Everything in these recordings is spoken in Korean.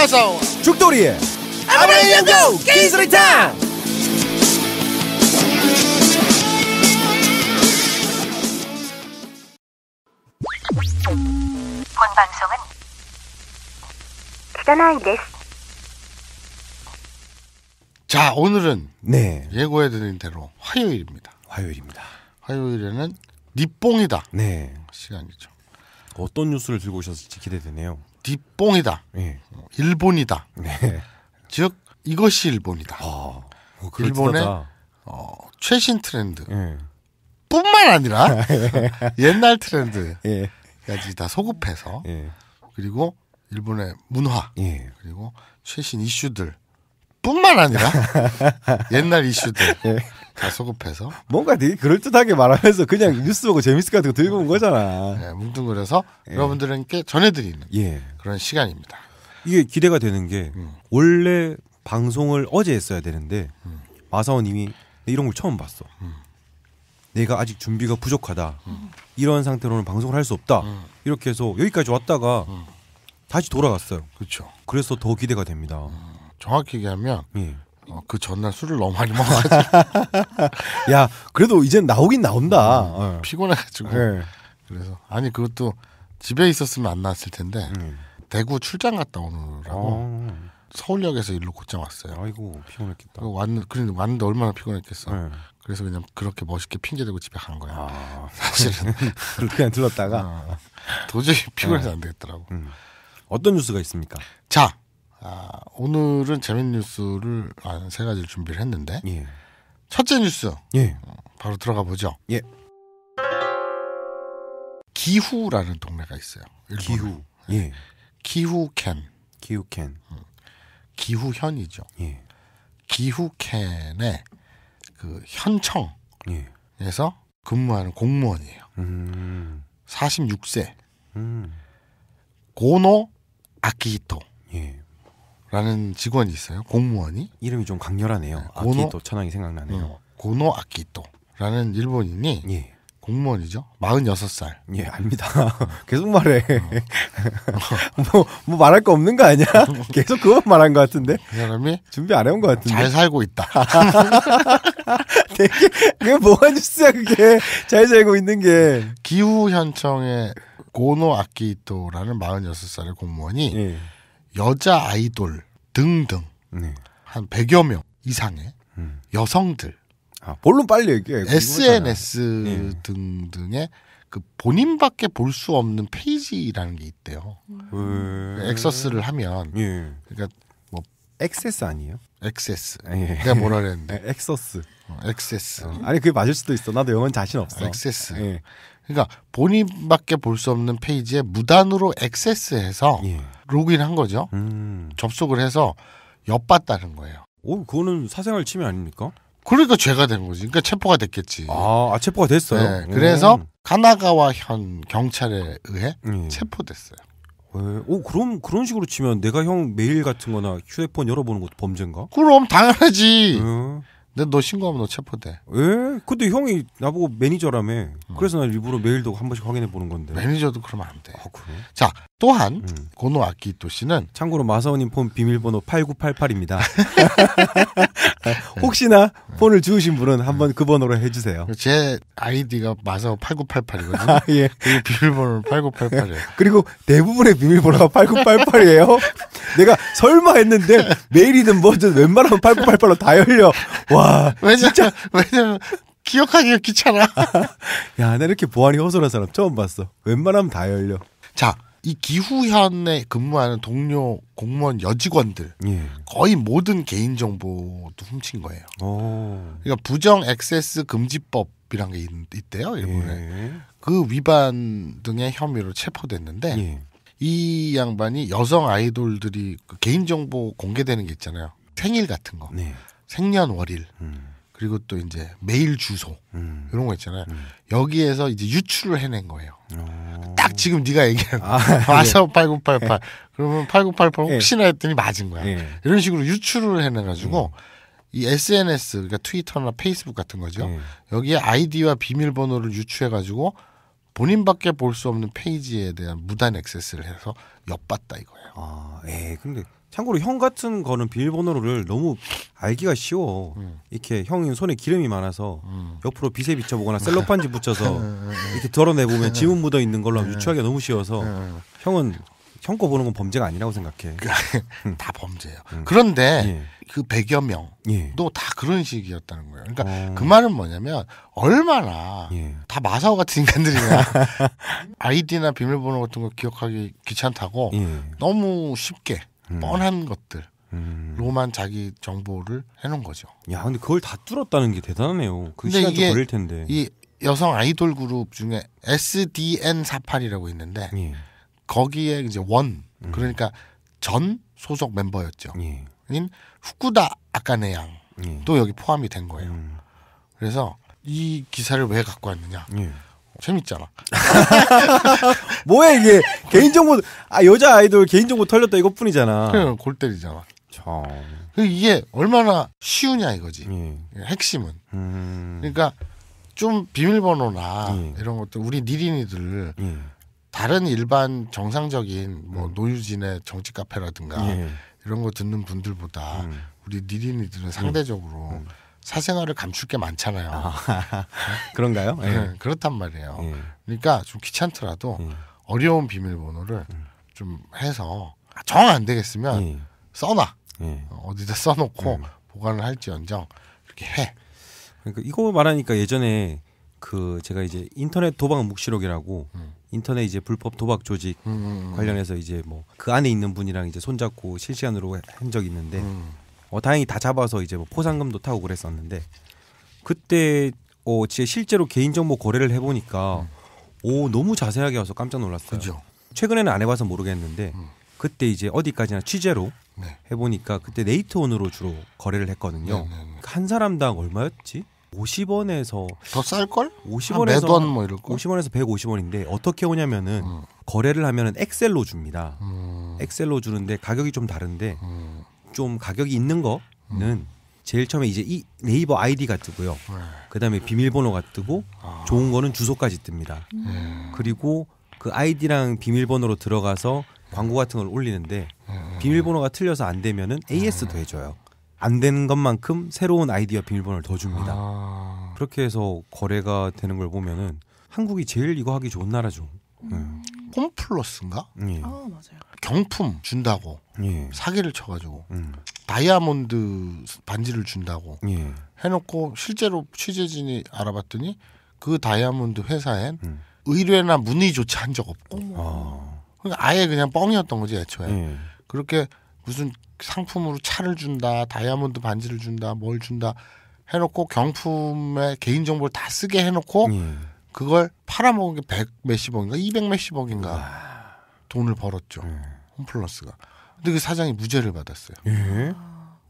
나와서 죽돌이의 아브라함 연구 기스리타 본 방송은 그다나이 데스 자, 오늘은 네. 예고해드린 대로 화요일입니다. 화요일입니다. 화요일에는 니뽕이다. 네. 시간이죠. 어떤 뉴스를 들고 오셨을지 기대되네요. 뒷봉이다. 예. 일본이다. 네. 즉 이것이 일본이다. 어, 뭐 일본의 어, 최신 트렌드 예. 뿐만 아니라 옛날 트렌드까지 예. 다 소급해서 예. 그리고 일본의 문화 예. 그리고 최신 이슈들 뿐만 아니라 옛날 이슈들 다 소급해서 뭔가 되게 그럴듯하게 말하면서 그냥 뉴스 보고 재밌을 것 같고 은 들고 온 거잖아. 네, 뭉뚱그려서 예. 여러분들께 전해드리는 예. 그런 시간입니다. 이게 기대가 되는 게 음. 원래 방송을 어제 했어야 되는데 음. 마사오님이 이런 걸 처음 봤어. 음. 내가 아직 준비가 부족하다. 음. 이런 상태로는 방송을 할 수 없다. 음. 이렇게 해서 여기까지 왔다가 음. 다시 돌아갔어요. 그렇죠. 그래서 더 기대가 됩니다. 정확히 얘기하면 예. 어, 그 전날 술을 너무 많이 먹어가지고 야 그래도 이젠 나오긴 나온다. 어. 어. 피곤해가지고 네. 그래서 아니 그것도 집에 있었으면 안 나왔을 텐데 음. 대구 출장 갔다 오느라고 아. 서울역에서 일로 곧장 왔어요. 아이고 피곤했겠다. 그 왔는 그런데 왔는데 얼마나 피곤했겠어. 네. 그래서 그냥 그렇게 멋있게 핑계대고 집에 간 거야. 아. 사실은 그냥 들렀다가 어, 도저히 피곤해서 네. 안 되겠더라고. 음. 어떤 뉴스가 있습니까? 자 아, 오늘은 재밌는 뉴스를 한세 아, 가지를 준비를 했는데 예. 첫째 뉴스 예. 어, 바로 들어가 보죠. 예. 기후라는 동네가 있어요. 일본은. 기후. 예. 예. 기후캔. 기후캔. 음. 기후현이죠. 예. 기후캔의 그 현청에서 예. 근무하는 공무원이에요. 음. 46세. 음. 고노 아키히토. 예. 라는 직원이 있어요. 공무원이 이름이 좀 강렬하네요. 네, 고노, 아키토 천황이 생각나네요. 음, 고노 아키토라는 일본인이 예. 공무원이죠. 46살. 예, 압니다. 계속 말해. 어. 뭐, 뭐 말할 거 없는 거 아니야? 계속 그거 말한 것 같은데. 그 사람이 준비 안 해온 것 같은데. 잘 살고 있다. 되게 그게 뭐가 뉴스야 그게. 잘 살고 있는 게. 기후 현청의 고노 아키토라는 46살의 공무원이 예. 여자 아이돌 등등 네. 한 100여 명 이상의 음. 여성들 아, 본론 빨리 얘기해. SNS 네. 등등의 그 본인밖에 볼 수 없는 페이지라는 게 있대요. 음. 액서스를 하면 예. 그러니까 뭐 액세스 아니에요? 액세스. 아, 예. 내가 뭐라 그랬는데. 아, 액서스. 어, 액세스. 어, 아니 그게 맞을 수도 있어. 나도 영어는 자신 없어. 액세스. 예. 그러니까 본인밖에 볼 수 없는 페이지에 무단으로 액세스해서 예. 로그인한 거죠. 음. 접속을 해서 엿봤다는 거예요. 오, 그거는 사생활 침해 아닙니까? 그러니까 죄가 된 거지. 그러니까 체포가 됐겠지. 아, 아 체포가 됐어요. 네, 그래서 가나가와 현 경찰에 의해 예. 체포됐어요. 왜? 오, 그럼 그런 식으로 치면 내가 형 메일 같은 거나 휴대폰 열어보는 것도 범죄인가? 그럼 당연하지. 예. 근데 너 신고하면 너 체포돼. 예? 근데 형이 나보고 매니저라며. 그래서 난 일부러 메일도 한 번씩 확인해 보는 건데. 매니저도 그러면 안 돼. 아, 그래? 자, 또한 음. 고노 아키토 씨는 참고로 마사오님 폰 비밀번호 8988입니다. 혹시나 폰을 주우신 분은 한번 그 번호로 해주세요. 제 아이디가 마사오 8988이거든요. 아, 예. 그리고 비밀번호는 8988이에요. 그리고 대부분의 비밀번호가 8988이에요. 내가 설마 했는데 메일이든 뭐든 웬만하면 8988로 다 열려. 와 왜냐, 진짜 왜냐면 기억하기가 귀찮아. 야, 나 이렇게 보안이 허술한 사람 처음 봤어. 웬만하면 다 열려. 자, 이 기후현에 근무하는 동료 공무원 여직원들 예. 거의 모든 개인 정보도 훔친 거예요. 오. 어. 그러니까 부정 액세스 금지법이란 게 있, 있대요 일본에. 예. 그 위반 등의 혐의로 체포됐는데 예. 이 양반이 여성 아이돌들이 그 개인 정보 공개되는 게 있잖아요. 생일 같은 거, 네. 생년월일. 음. 그리고 또 이제 메일 주소 음. 이런 거 있잖아요. 음. 여기에서 이제 유출을 해낸 거예요. 오. 어. 딱 지금 네가 얘기한 아, 예. 와서 예. 8988 예. 그러면 8988 예. 혹시나 했더니 맞은 거야. 예. 이런 식으로 유출을 해내 가지고 음. 이 SNS 그러니까 트위터나 페이스북 같은 거죠. 예. 여기에 아이디와 비밀번호를 유추해 가지고 본인밖에 볼 수 없는 페이지에 대한 무단 액세스를 해서 엿봤다 이거예요. 아, 예. 근데 참고로 형 같은 거는 비밀번호를 너무 알기가 쉬워. 음. 이렇게 형이 손에 기름이 많아서 음. 옆으로 빗에 비춰보거나 셀로판지 붙여서 음, 음, 음, 이렇게 덜어내보면 지문 묻어 있는 걸로 유추하기가 너무 쉬워서 형은 형 거 보는 건 범죄가 아니라고 생각해. 그, 다 범죄예요. 음. 그런데 예. 그 100여 명도 예. 다 그런 식이었다는 거예요. 그러니까 어. 그 말은 뭐냐면 얼마나 예. 다 마사오 같은 인간들이냐. 아이디나 비밀번호 같은 거 기억하기 귀찮다고 예. 너무 쉽게 음. 뻔한 것들. 음. 로만 자기 정보를 해놓은 거죠. 야, 근데 그걸 다 뚫었다는 게 대단하네요. 그 시간 좀 걸릴 텐데. 이 여성 아이돌 그룹 중에 SDN48이라고 있는데 예. 거기에 이제 원 음. 그러니까 전 소속 멤버였죠. 예. 인 후쿠다 아까네 양또 예. 여기 포함이 된 거예요. 음. 그래서 이 기사를 왜 갖고 왔느냐? 예. 재밌잖아. 뭐야 이게 개인정보 아 여자 아이돌 개인정보 털렸다 이것뿐이잖아. 그냥 골 때리잖아. 그 이게 얼마나 쉬우냐 이거지. 예. 핵심은. 음... 그러니까 좀 비밀번호나 예. 이런 것들 우리 니린이들 예. 다른 일반 정상적인 뭐 음. 노유진의 정치 카페라든가 예. 이런 거 듣는 분들보다 음. 우리 니린이들은 음. 상대적으로. 음. 사생활을 감출 게 많잖아요. 아, 그런가요? 네. 네, 그렇단 말이에요. 네. 그러니까 좀 귀찮더라도 예. 어려운 비밀번호를 좀 해서 아, 정 안 되겠으면 써놔. 어디다 써놓고 보관을 할지언정 이렇게 해. 그러니까 이거 말하니까 예전에 그 제가 이제 인터넷 도박 묵시록이라고 음. 인터넷 이제 불법 도박 조직 음, 음, 음. 관련해서 이제 뭐 그 안에 있는 분이랑 이제 손잡고 실시간으로 한 적이 있는데 음. 어, 다행히 다 잡아서 이제 뭐 포상금도 타고 그랬었는데 그때 어, 제 실제로 개인정보 거래를 해보니까 오 너무 자세하게 와서 깜짝 놀랐어요. 그죠. 최근에는 안 해봐서 모르겠는데 음. 그때 이제 어디까지나 취재로 네. 해보니까 그때 네이트온으로 주로 거래를 했거든요. 네, 네, 네. 그러니까 한 사람당 얼마였지? 50원에서 더쌀 걸? 50원에서 뭐 이럴 걸? 50원에서 150원인데 어떻게 오냐면은 음. 거래를 하면은 엑셀로 줍니다. 음. 엑셀로 주는데 가격이 좀 다른데 음. 좀 가격이 있는 거는 음. 제일 처음에 이제 이 네이버 아이디가 뜨고요. 네. 그다음에 비밀번호가 뜨고 아. 좋은 거는 주소까지 뜹니다. 네. 그리고 그 아이디랑 비밀번호로 들어가서 광고 같은 걸 올리는데 네, 비밀번호가 틀려서 안 되면은 AS도 해줘요. 안 되는 것만큼 새로운 아이디와 비밀번호를 더 줍니다. 아. 그렇게 해서 거래가 되는 걸 보면은 한국이 제일 이거 하기 좋은 나라죠. 음. 홈플러스인가? 예. 아 맞아요. 경품 준다고 예. 사기를 쳐가지고 음. 다이아몬드 반지를 준다고 예. 해놓고 실제로 취재진이 알아봤더니 그 다이아몬드 회사엔 음. 의뢰나 문의조차 한 적 없고 어. 그러니까 아예 그냥 뻥이었던 거지 애초에 예. 그렇게 무슨 상품으로 차를 준다 다이아몬드 반지를 준다 뭘 준다 해놓고 경품에 개인정보를 다 쓰게 해놓고 예. 그걸 팔아먹은 게백 몇십억인가 이백 몇십억인가 돈을 벌었죠. 예. 홈플러스가. 근데 그 사장이 무죄를 받았어요. 예.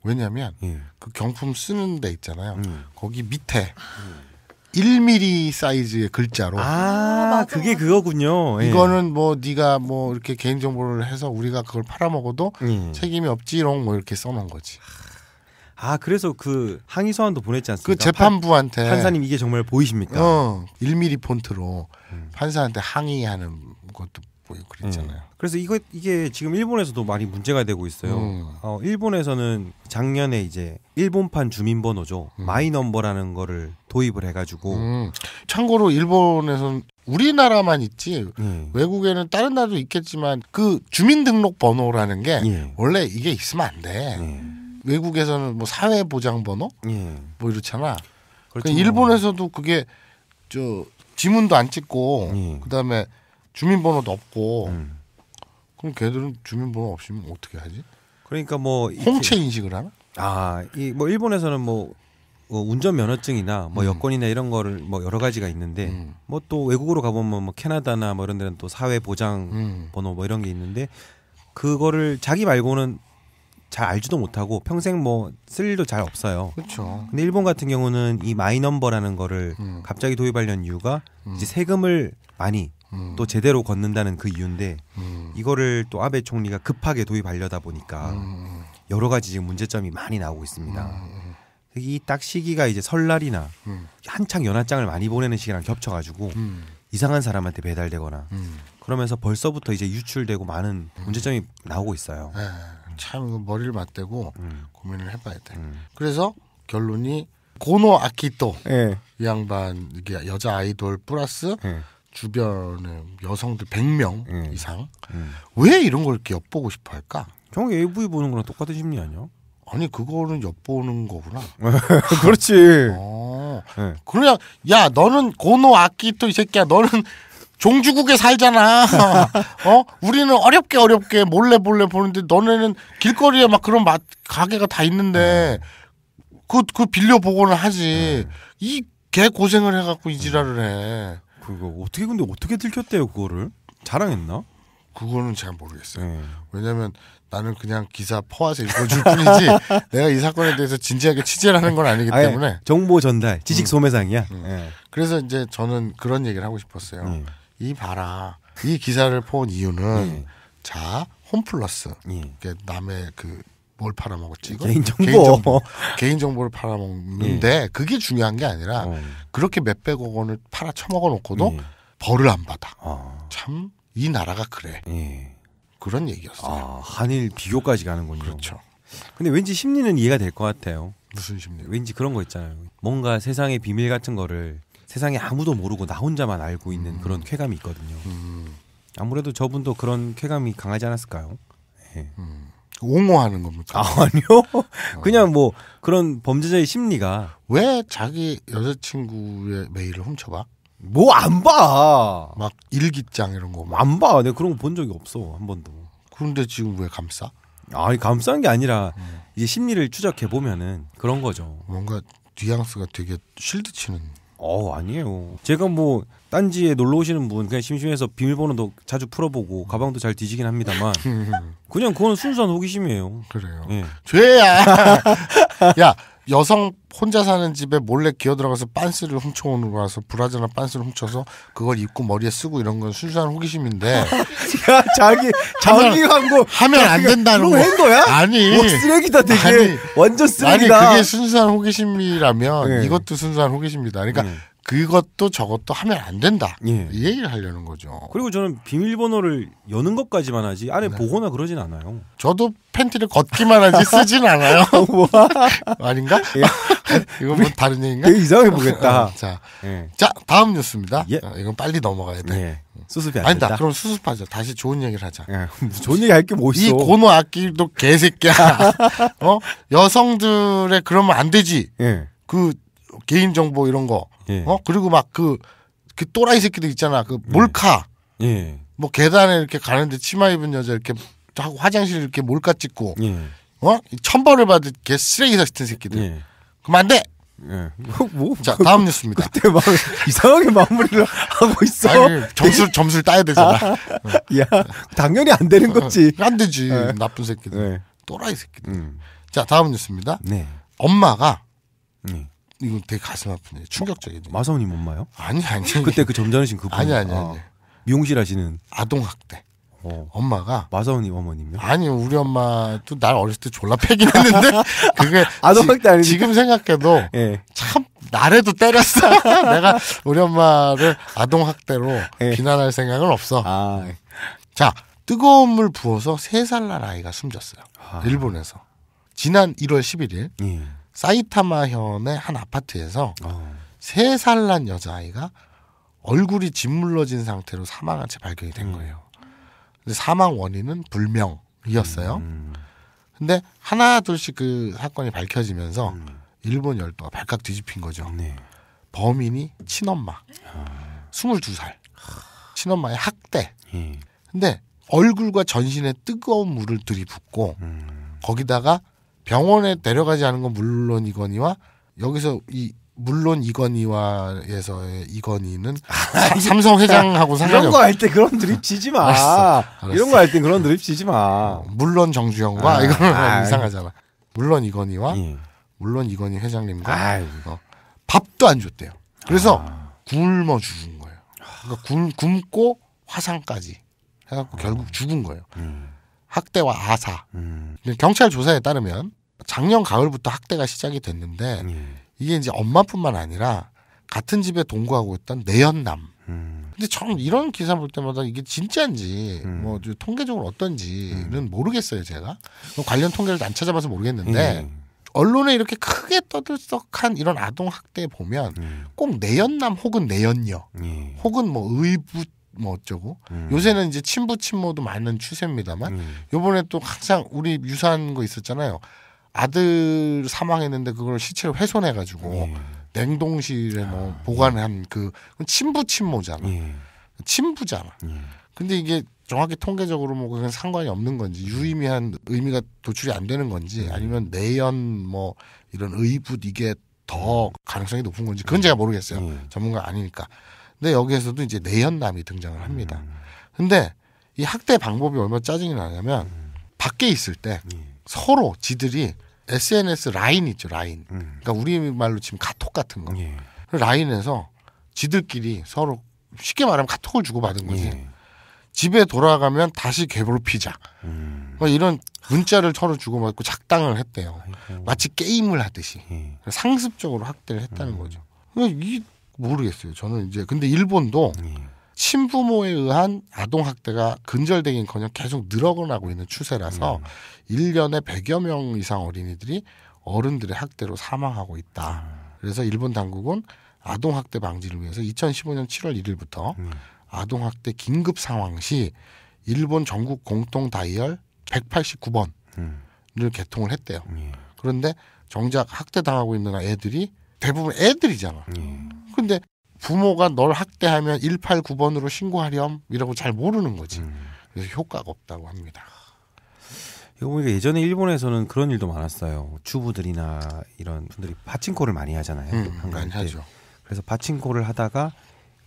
왜냐하면 예. 그 경품 쓰는 데 있잖아요. 음. 거기 밑에 음. 1mm 사이즈의 글자로. 아, 아 그게 그거군요. 예. 이거는 뭐 네가 뭐 이렇게 개인 정보를 해서 우리가 그걸 팔아먹어도 예. 책임이 없지롱 뭐 이렇게 써놓은 거지. 아 그래서 그 항의 서한도 보냈지 않습니까? 그 재판부한테 판, 판사님 이게 정말 보이십니까? 어, 1mm 폰트로 음. 판사한테 항의하는 것도 보이고 그랬잖아요. 음. 그래서 이거 이게 지금 일본에서도 많이 문제가 되고 있어요. 음. 어, 일본에서는 작년에 이제 일본판 주민번호죠 음. 마이넘버라는 거를 도입을 해가지고 음. 참고로 일본에서는 우리나라만 있지 예. 외국에는 다른 나라도 있겠지만 그 주민등록번호라는 게 예. 원래 이게 있으면 안 돼. 예. 외국에서는 뭐 사회보장번호 예. 뭐 이렇잖아. 그렇죠. 그러니까 일본에서도 그게 저 지문도 안 찍고 예. 그다음에 주민번호도 없고 음. 그럼 걔들은 주민번호 없으면 어떻게 하지? 그러니까 뭐 홍채 인식을 하나? 아, 이 뭐 일본에서는 뭐 어, 뭐 운전 면허증이나 뭐 음. 여권이나 이런 거를 뭐 여러 가지가 있는데 음. 뭐또 외국으로 가보면 뭐 캐나다나 뭐 이런 데는 또 사회 보장 음. 번호 뭐 이런 게 있는데 그거를 자기 말고는 잘 알지도 못하고 평생 뭐 쓸 일도 잘 없어요. 그렇죠. 근데 일본 같은 경우는 이 마이넘버라는 거를 음. 갑자기 도입하려는 이유가 음. 이제 세금을 많이 음. 또 제대로 걷는다는 그 이유인데 음. 이거를 또 아베 총리가 급하게 도입하려다 보니까 음. 음. 여러 가지 지금 문제점이 많이 나오고 있습니다. 음, 음, 이딱 시기가 이제 설날이나 한창 연하장을 많이 보내는 시기랑 겹쳐가지고 이상한 사람한테 배달되거나 그러면서 벌써부터 이제 유출되고 많은 문제점이 나오고 있어요. 네, 참 그 머리를 맞대고 고민을 해봐야 돼. 그래서 결론이 고노 아키토 네. 이 양반 이게 여자 아이돌 플러스 네. 주변의 여성들 100명 음. 이상 음. 왜 이런 걸 이렇게 엿보고 싶어 할까? 형 AV 보는 거랑 똑같은 심리 아니야? 아니 그거는 엿보는 거구나. 그렇지. 어. 네. 그냥 야 너는 고노 악기 또이 새끼야 너는 종주국에 살잖아. 어? 우리는 어렵게 어렵게 몰래 몰래 보는데 너네는 길거리에 막 그런 마, 가게가 다 있는데 그그 네. 음. 그, 그 빌려 보고는 하지. 네. 이개 고생을 해갖고 이 지랄을 해. 그거 어떻게 근데 어떻게 들켰대요 그거를 자랑했나? 그거는 잘 모르겠어요. 네. 왜냐하면 나는 그냥 기사 퍼와서 읽어줄 뿐이지 내가 이 사건에 대해서 진지하게 취재하는 를건 아니기 때문에 정보 전달, 지식 음. 소매상이야. 음. 네. 그래서 이제 저는 그런 얘기를 하고 싶었어요. 음. 이 봐라, 이 기사를 퍼온 이유는 음. 자 홈플러스, 음. 남의 그뭘 팔아먹었지? 이거? 개인정보. 개인정보. 개인정보를 팔아먹는데 예. 그게 중요한 게 아니라 어. 그렇게 몇백억 원을 팔아 쳐먹어 놓고도 예. 벌을 안 받아. 아. 참 이 나라가 그래. 예. 그런 얘기였어요. 아, 한일 비교까지 가는군요. 그렇죠. 근데 왠지 심리는 이해가 될 것 같아요. 무슨 심리? 왠지 그런 거 있잖아요. 뭔가 세상의 비밀 같은 거를 세상에 아무도 모르고 나 혼자만 알고 있는 음. 그런 쾌감이 있거든요. 음. 아무래도 저분도 그런 쾌감이 강하지 않았을까요? 예. 음. 옹호하는 겁니까? 아, 아니요. 그냥 뭐 그런 범죄자의 심리가 왜 자기 여자친구의 메일을 훔쳐봐? 뭐 안 봐. 막 일기장 이런 거안 봐. 내가 그런 거 본 적이 없어 한 번도. 그런데 지금 왜 감싸? 아니 감싸는 게 아니라 음. 이제 심리를 추적해 보면은 그런 거죠. 뭔가 뉘앙스가 되게 실드 치는. 어 아니에요. 제가 뭐 딴지에 놀러 오시는 분 그냥 심심해서 비밀번호도 자주 풀어보고 가방도 잘 뒤지긴 합니다만 그냥 그건 순수한 호기심이에요. 그래요. 예. 죄야. 야 여성 혼자 사는 집에 몰래 기어 들어가서 빤스를 훔쳐오는 거라서 브라자나 빤스를 훔쳐서 그걸 입고 머리에 쓰고 이런 건 순수한 호기심인데 야, 자기 자기 광고 하면 안 된다는 뭐 거. 거야? 아니 와, 뭐 쓰레기다 되게 아니, 완전 쓰레기다. 아니 그게 순수한 호기심이라면 네. 이것도 순수한 호기심이다 그러니까 음. 그것도 저것도 하면 안 된다. 예. 이 얘기를 하려는 거죠. 그리고 저는 비밀번호를 여는 것까지만 하지 안에 네. 보거나 그러진 않아요. 저도 팬티를 걷기만 하지 쓰진 않아요. 어, 뭐? 어, 아닌가? 예. 이건 뭐 다른 얘기인가? 되 이상하게 보겠다. 어, 자, 예. 자 다음 뉴스입니다. 예. 이건 빨리 넘어가야 돼. 예. 수습이 안 아니다. 된다. 그럼 수습하자. 다시 좋은 얘기를 하자. 예. 좋은 얘기 할 게 뭐 있어? 이 고노 악기도 개새끼야. 어? 여성들의 그러면 안 되지. 예. 그 개인 정보 이런 거. 예. 어 그리고 막그그 그 또라이 새끼들 있잖아. 그 몰카. 예. 뭐 계단에 이렇게 가는데 치마 입은 여자 이렇게 하고 화장실 이렇게 몰카 찍고. 예. 어 천벌을 받을 개 쓰레기 같은 새끼들. 예. 그만 돼. 예. 뭐, 뭐, 뭐, 자 다음 뉴스입니다. 그때 막 이상하게 마무리를 하고 있어. 아니, 점수 점수를 따야 되잖아. 아, 야 당연히 안 되는 거지. 어, 안 되지 네. 나쁜 새끼들. 네. 또라이 새끼들. 음. 자 다음 뉴스입니다. 네. 엄마가 네. 이건 되게 가슴 아프네. 충격적이네. 마사오니 못마요? 아니 아니. 그때 그 점잖으신 그분. 아니 아니 아, 아 미용실 하시는 아동 학대. 어. 엄마가 마사오님 어머님요? 이 아니 우리 엄마도 날 어렸을 때 졸라 패긴 했는데 그게 아동 학대 아니 지금 생각해도 네. 참 나래도 때렸어. 내가 우리 엄마를 아동 학대로 네. 예. 비난할 생각은 없어. 아. 예. 자 뜨거운 물 부어서 세살날 아이가 숨졌어요. 아. 일본에서 지난 1월 11일 예. 사이타마현의 한 아파트에서 어. 세살 난 여자아이가 얼굴이 짓물러진 상태로 사망한 채 발견이 된 음. 거예요. 근데 사망 원인은 불명이었어요. 음. 근데 하나 둘씩 그 사건이 밝혀지면서 음. 일본 열도가 발칵 뒤집힌 거죠. 네. 범인이 친엄마. 아. 22살. 친엄마의 학대. 예. 근데 얼굴과 전신에 뜨거운 물을 들이붓고 음. 거기다가 병원에 데려가지 않은 건물론이건희와 여기서 이 물론 이건희와에서의 이건희는 아, 삼성 회장하고 상관이 이런 거 할 때 그런 드립 치지 마. 알았어, 알았어. 이런 거할때 그런 드립 치지 마. 어, 물론 정주영과 아, 이거는 아, 이상하잖아. 물론 이건희와 예. 물론 이건희 회장님과 어, 밥도 안 줬대요. 그래서 아. 굶어 죽은 거예요. 그러니까 굶, 굶고 화상까지 해갖고 결국 죽은 거예요. 음. 학대와 아사. 음. 경찰 조사에 따르면 작년 가을부터 학대가 시작이 됐는데 음. 이게 이제 엄마뿐만 아니라 같은 집에 동거하고 있던 내연남. 음. 근데 전 이런 기사 볼 때마다 이게 진짜인지 음. 뭐 통계적으로 어떤지는 음. 모르겠어요 제가 관련 통계를 안 찾아봐서 모르겠는데 예. 언론에 이렇게 크게 떠들썩한 이런 아동 학대 보면 음. 꼭 내연남 혹은 내연녀 예. 혹은 뭐의부뭐 뭐 어쩌고 음. 요새는 이제 친부 친모도 많은 추세입니다만 요번에 또 항상 우리 유사한 거 있었잖아요 아들 사망했는데 그걸 시체를 훼손해 가지고 예. 냉동실에 뭐 아, 예. 보관한 그 친부 친모잖아. 예. 친부잖아. 예. 근데 이게 정확히 통계적으로 뭐 그건 상관이 없는 건지 예. 유의미한 의미가 도출이 안 되는 건지 아니면 내연 뭐 이런 의붓 이게 더 가능성이 높은 건지 그건 제가 모르겠어요. 음. 전문가 아니니까. 근데 여기에서도 이제 내연남이 등장을 합니다. 음. 근데 이 학대 방법이 얼마나 짜증이 나냐면 음. 밖에 있을 때 서로 지들이 SNS 라인 있죠 라인. 음. 그러니까 우리 말로 지금 카톡 같은 거. 예. 그 라인에서 지들끼리 서로 쉽게 말하면 카톡을 주고받은 거지. 예. 집에 돌아가면 다시 괴롭히자. 음. 뭐 이런 문자를 서로 주고받고 작당을 했대요. 아이고. 마치 게임을 하듯이 예. 상습적으로 확대를 했다는 음. 거죠. 이 모르겠어요. 저는 이제 근데 일본도 예. 친부모에 의한 아동 학대가 근절되긴커녕 계속 늘어나고 있는 추세라서 음. 1년에 100여 명 이상 어린이들이 어른들의 학대로 사망하고 있다. 음. 그래서 일본 당국은 아동 학대 방지를 위해서 2015년 7월 1일부터 음. 아동 학대 긴급 상황 시 일본 전국 공통 다이얼 189번을 음. 개통을 했대요. 예. 그런데 정작 학대 당하고 있는 애들이 대부분 애들이잖아. 음. 근데 부모가 널 학대하면 189번으로 신고하렴이라고 잘 모르는 거지. 음. 그래서 효과가 없다고 합니다. 이거 보니까 예전에 일본에서는 그런 일도 많았어요. 주부들이나 이런 분들이 파친코를 많이 하잖아요. 음, 한가위 많이 때. 하죠. 그래서 파친코를 하다가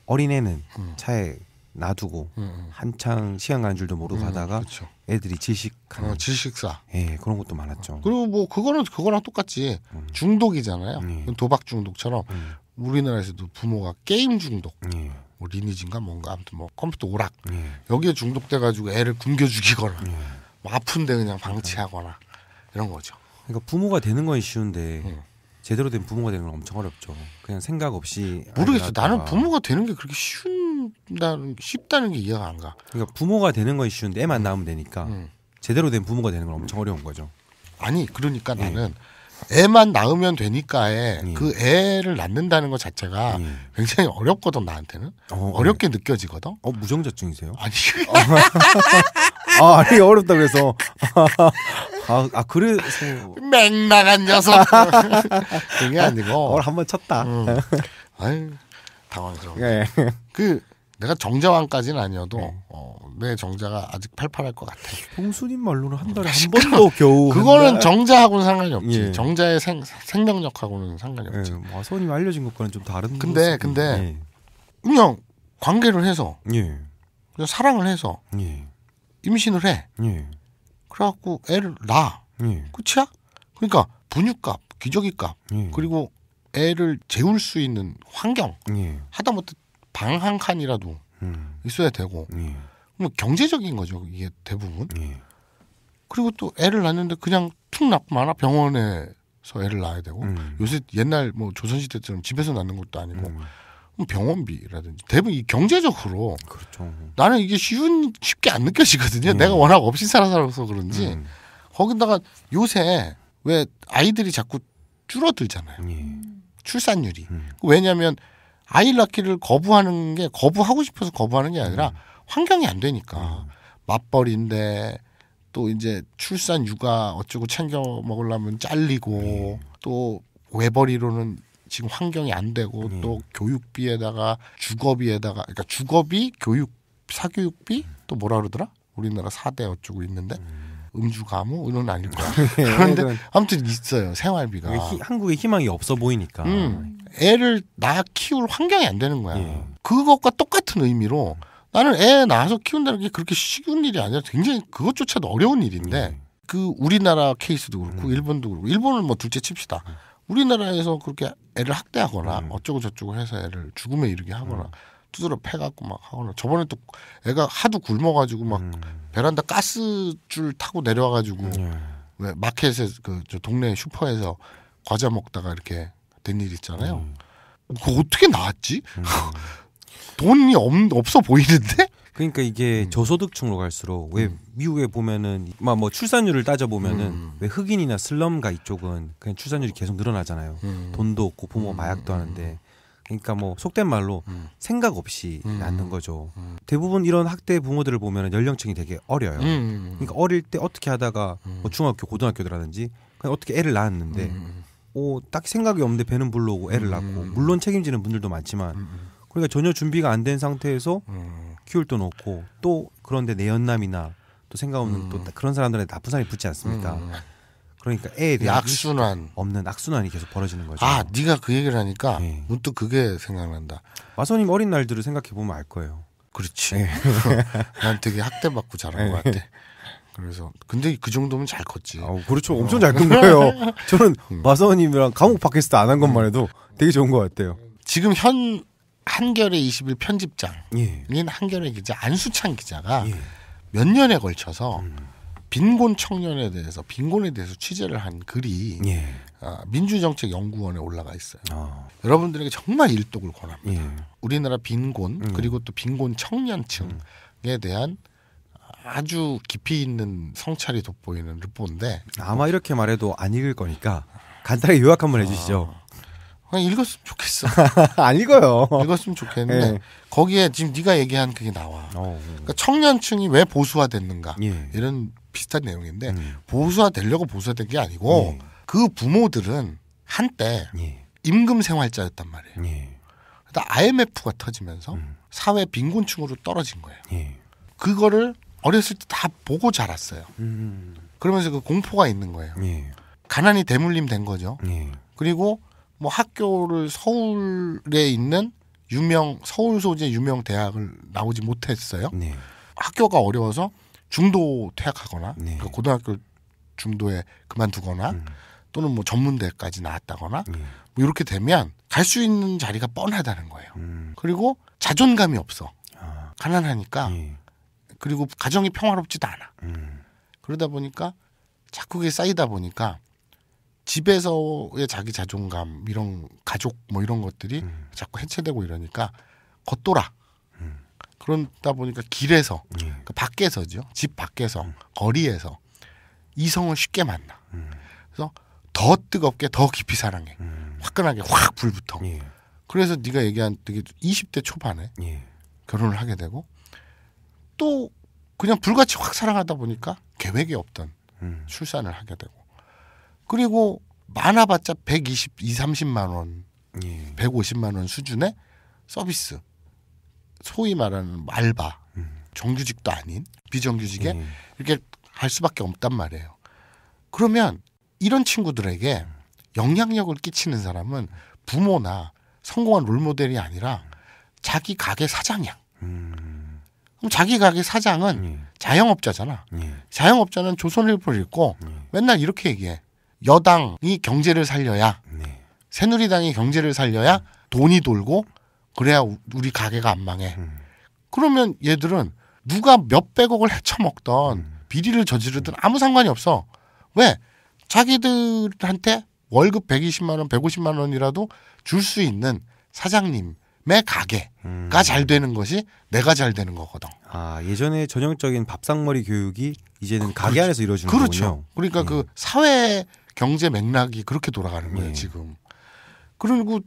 어린애는 음. 차에 놔두고 음, 음. 한창 시간 가는 줄도 모르고 하다가 그렇 애들이 지식하는 어, 지식사 예 그런 것도 많았죠. 그리고 뭐 그거는 그거랑 똑같지 음. 중독이잖아요. 예. 도박 중독처럼 음. 우리나라에서도 부모가 게임 중독, 예. 뭐 리니지인가 뭔가 아무튼 뭐 컴퓨터 오락 예. 여기에 중독돼 가지고 애를 굶겨 죽이거나 예. 뭐 아픈데 그냥 방치하거나 그러니까. 이런 거죠. 그러니까 부모가 되는 건 쉬운데 음. 제대로 된 부모가 되는 건 엄청 어렵죠. 그냥 생각 없이 모르겠어. 나는 부모가 되는 게 그렇게 쉬운 쉽다는 쉽다는 게 이해가 안 가. 그러니까 부모가 되는 건 이슈인데 애만 낳으면 되니까 음. 제대로 된 부모가 되는 건 엄청 어려운 거죠. 아니 그러니까 예. 나는 애만 낳으면 되니까에 예. 그 애를 낳는다는 것 자체가 예. 굉장히 어렵거든 나한테는 어, 어. 렵게 느껴지거든. 어 무정자증이세요? 아니. 아, 아니 어렵다 그래서 아, 아 그래서 맹랑한 녀석 그게 아니고 어 한번 쳤다. 음. 아유 당황스러워. 예. 그 내가 정자왕까지는 아니어도 네. 어, 내 정자가 아직 팔팔할 것 같아. 형수님 말로는 한 달에 아, 한 번도 겨우. 그거는 정자하고는 상관이 없지. 예. 정자의 생, 생명력하고는 상관이 예, 없지. 예. 뭐 마선이 알려진 것과는 좀 다른. 근데 모습이. 근데 예. 그냥 관계를 해서 예. 그냥 사랑을 해서 예. 임신을 해. 예. 그래갖고 애를 낳아. 끝이야? 그러니까 분유값, 기저귀값 그리고 애를 재울 수 있는 환경 하다못해 방한 칸이라도 음. 있어야 되고 예. 뭐 경제적인 거죠 이게 대부분 예. 그리고 또 애를 낳는데 그냥 툭 낳고 마나 병원에서 애를 낳아야 되고 음. 요새 옛날 뭐 조선시대처럼 집에서 낳는 것도 아니고 음. 병원비라든지 대부분 이 경제적으로 그렇죠. 나는 이게 쉬운 쉽게 안 느껴지거든요 음. 내가 워낙 없이 살아서 그런지 음. 거기다가 요새 왜 아이들이 자꾸 줄어들잖아요. 예. 출산율이. 음. 왜냐하면 아이 낳기를 거부하는 게 거부하고 싶어서 거부하는 게 아니라 음. 환경이 안 되니까 음. 맞벌이인데 또 이제 출산 육아 어쩌고 챙겨 먹으려면 잘리고 네. 또 외벌이로는 지금 환경이 안 되고 네. 또 교육비에다가 주거비에다가 그러니까 주거비 교육 사교육비 음. 또 뭐라 그러더라 우리나라 사대 어쩌고 있는데 음. 음주 가무 이런 아닐 거야. 네, 그런데 아무튼 있어요 생활비가. 히, 한국에 희망이 없어 보이니까. 음, 애를 낳아 키울 환경이 안 되는 거야. 예. 그것과 똑같은 의미로 나는 애 낳아서 키운다는 게 그렇게 쉬운 일이 아니라 굉장히 그것조차도 어려운 일인데 음. 그 우리나라 케이스도 그렇고 음. 일본도 그렇고 일본을 뭐 둘째 칩시다. 음. 우리나라에서 그렇게 애를 학대하거나 음. 어쩌고 저쩌고 해서 애를 죽음에 이르게 하거나. 음. 두드려 패갖고 막 하거나 저번에 또 애가 하도 굶어가지고 막 음. 베란다 가스줄 타고 내려와가지고 음. 왜 마켓에 그저 동네 슈퍼에서 과자 먹다가 이렇게 된 일 있잖아요. 음. 그거 어떻게 나왔지? 음. 돈이 없, 없어 보이는데? 그러니까 이게 음. 저소득층으로 갈수록 왜 음. 미국에 보면은 막 뭐 출산율을 따져 보면은 왜 흑인이나 슬럼가 이쪽은 그냥 출산율이 계속 늘어나잖아요. 돈도 없고 부모 마약도 하는데 그러니까 뭐 속된 말로 음. 생각 없이 음. 낳는 거죠. 음. 대부분 이런 학대 부모들을 보면 연령층이 되게 어려요. 음, 음, 음. 그러니까 어릴 때 어떻게 하다가 뭐 중학교, 고등학교들하든지 그냥 어떻게 애를 낳았는데 오, 딱 생각이 없는데 배는 불러오고 애를 낳고 물론 책임지는 분들도 많지만 그러니까 전혀 준비가 안 된 상태에서 키울 돈 없고 또 그런데 내 연남이나 또 생각 없는 또 그런 사람들한테 나쁜 사람이 붙지 않습니까? 그러니까 애에 대한 악순환 없는 악순환이 계속 벌어지는 거죠. 아, 네가 그 얘기를 하니까 네. 문득 그게 생각난다. 마선님 어린 날들을 생각해 보면 알 거예요. 그렇지. 네. 난 되게 학대받고 자란 네. 것 예. 같아. 그래서 근데 그 정도면 잘 컸지. 아, 그렇죠. 엄청 잘큰 거예요. 저는 음. 마선님이랑 감옥 밖에서 안한 음. 것만 해도 되게 좋은 것 같아요. 지금 현 한겨레 21 편집장인 예. 한겨레 기자 안수찬 기자가 예. 몇 년에 걸쳐서 음. 빈곤 청년에 대해서 빈곤에 대해서 취재를 한 글이 예. 아, 민주정책연구원에 올라가 있어요. 아. 여러분들에게 정말 일독을 권합니다. 예. 우리나라 빈곤 음. 그리고 또 빈곤 청년층에 음. 대한 아주 깊이 있는 성찰이 돋보이는 루포인데 아마 이렇게 말해도 안 읽을 거니까 간단하게 요약 한번 해주시죠. 아. 그냥 읽었으면 좋겠어. 안 읽어요. 읽었으면 좋겠는데 네. 거기에 지금 네가 얘기한 그게 나와. 어, 어. 그러니까 청년층이 왜 보수화됐는가 예. 이런 비슷한 내용인데 음. 보수화되려고 보수화된 게 아니고 예. 그 부모들은 한때 예. 임금 생활자였단 말이에요. 예. 그러다 그러니까 IMF가 터지면서 음. 사회 빈곤층으로 떨어진 거예요. 예. 그거를 어렸을 때 다 보고 자랐어요. 음, 음. 그러면서 그 공포가 있는 거예요. 예. 가난이 대물림 된 거죠. 예. 그리고 뭐 학교를 서울에 있는 유명 서울 소재 유명 대학을 나오지 못했어요. 네. 학교가 어려워서 중도 퇴학하거나 네. 그 고등학교 중도에 그만두거나 음. 또는 뭐 전문대까지 나왔다거나 네. 뭐 이렇게 되면 갈 수 있는 자리가 뻔하다는 거예요. 음. 그리고 자존감이 없어. 아. 가난하니까 네. 그리고 가정이 평화롭지도 않아. 음. 그러다 보니까 자꾸 그게 쌓이다 보니까 집에서의 자기 자존감 이런 가족 뭐 이런 것들이 음. 자꾸 해체되고 이러니까 겉돌아. 그러다 보니까 길에서 음. 그 밖에서죠 집 밖에서 음. 거리에서 이성을 쉽게 만나 음. 그래서 더 뜨겁게 더 깊이 사랑해 음. 화끈하게 확 불붙어 예. 그래서 네가 얘기한 되게 20대 초반에 예. 결혼을 하게 되고 또 그냥 불같이 확 사랑하다 보니까 계획이 없던 음. 출산을 하게 되고 그리고 많아봤자 120, 2, 30만 원, 예. 150만 원 수준의 서비스 소위 말하는 말바 정규직도 아닌 비정규직에 음. 이렇게 할 수밖에 없단 말이에요. 그러면 이런 친구들에게 영향력을 끼치는 사람은 부모나 성공한 롤모델이 아니라 자기 가게 사장이야. 음. 그럼 자기 가게 사장은 음. 자영업자잖아. 예. 자영업자는 조선일보를 읽고 예. 맨날 이렇게 얘기해. 여당이 경제를 살려야 네. 새누리당이 경제를 살려야 돈이 돌고 그래야 우리 가게가 안 망해. 음. 그러면 얘들은 누가 몇백억을 헤쳐먹던 음. 비리를 저지르든 아무 상관이 없어. 왜? 자기들한테 월급 120만 원, 150만 원이라도 줄 수 있는 사장님의 가게가 음. 잘 되는 것이 내가 잘 되는 거거든. 아 예전에 전형적인 밥상머리 교육이 이제는 그, 가게 그렇죠. 안에서 이루어지는 그렇죠. 거군요. 그러니까 음. 그 예. 사회 경제 맥락이 그렇게 돌아가는 거예요 네. 지금. 그리고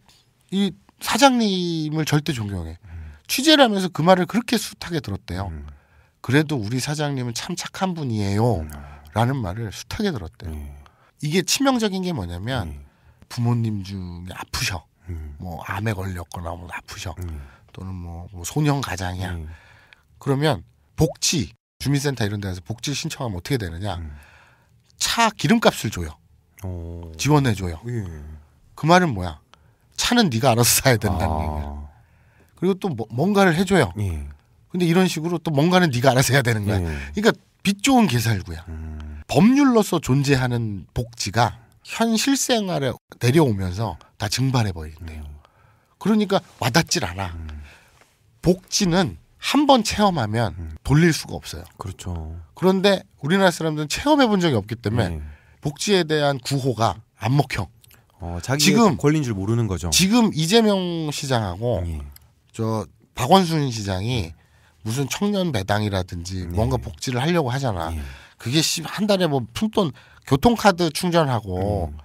이 사장님을 절대 존경해. 음. 취재를 하면서 그 말을 그렇게 숱하게 들었대요. 음. 그래도 우리 사장님은 참 착한 분이에요. 음. 라는 말을 숱하게 들었대요. 음. 이게 치명적인 게 뭐냐면 음. 부모님 중에 아프셔. 음. 뭐 암에 걸렸거나 뭐 아프셔. 또는 뭐, 뭐 소년 가장이야. 그러면 복지 주민센터 이런 데서 복지 신청하면 어떻게 되느냐? 차 기름값을 줘요. 오. 지원해줘요. 예. 그 말은 뭐야? 차는 네가 알아서 사야 된다는 아. 얘기야. 그리고 또 뭐, 뭔가를 해줘요. 예. 근데 이런 식으로 또 뭔가는 네가 알아서 해야 되는 거야. 예. 그러니까 빚 좋은 개살구야. 음. 법률로서 존재하는 복지가 현 실생활에 내려오면서 다 증발해 버린대요. 음. 그러니까 와닿질 않아. 음. 복지는 한 번 체험하면 음. 돌릴 수가 없어요. 그렇죠. 그런데 우리나라 사람들은 체험해 본 적이 없기 때문에 예. 복지에 대한 구호가 안 먹혀. 어, 지금 걸린 줄 모르는 거죠. 지금 이재명 시장하고 예. 저 박원순 시장이 예. 무슨 청년 배당이라든지 예. 뭔가 복지를 하려고 하잖아. 예. 그게 한 달에 뭐 푼돈 교통카드 충전하고 음.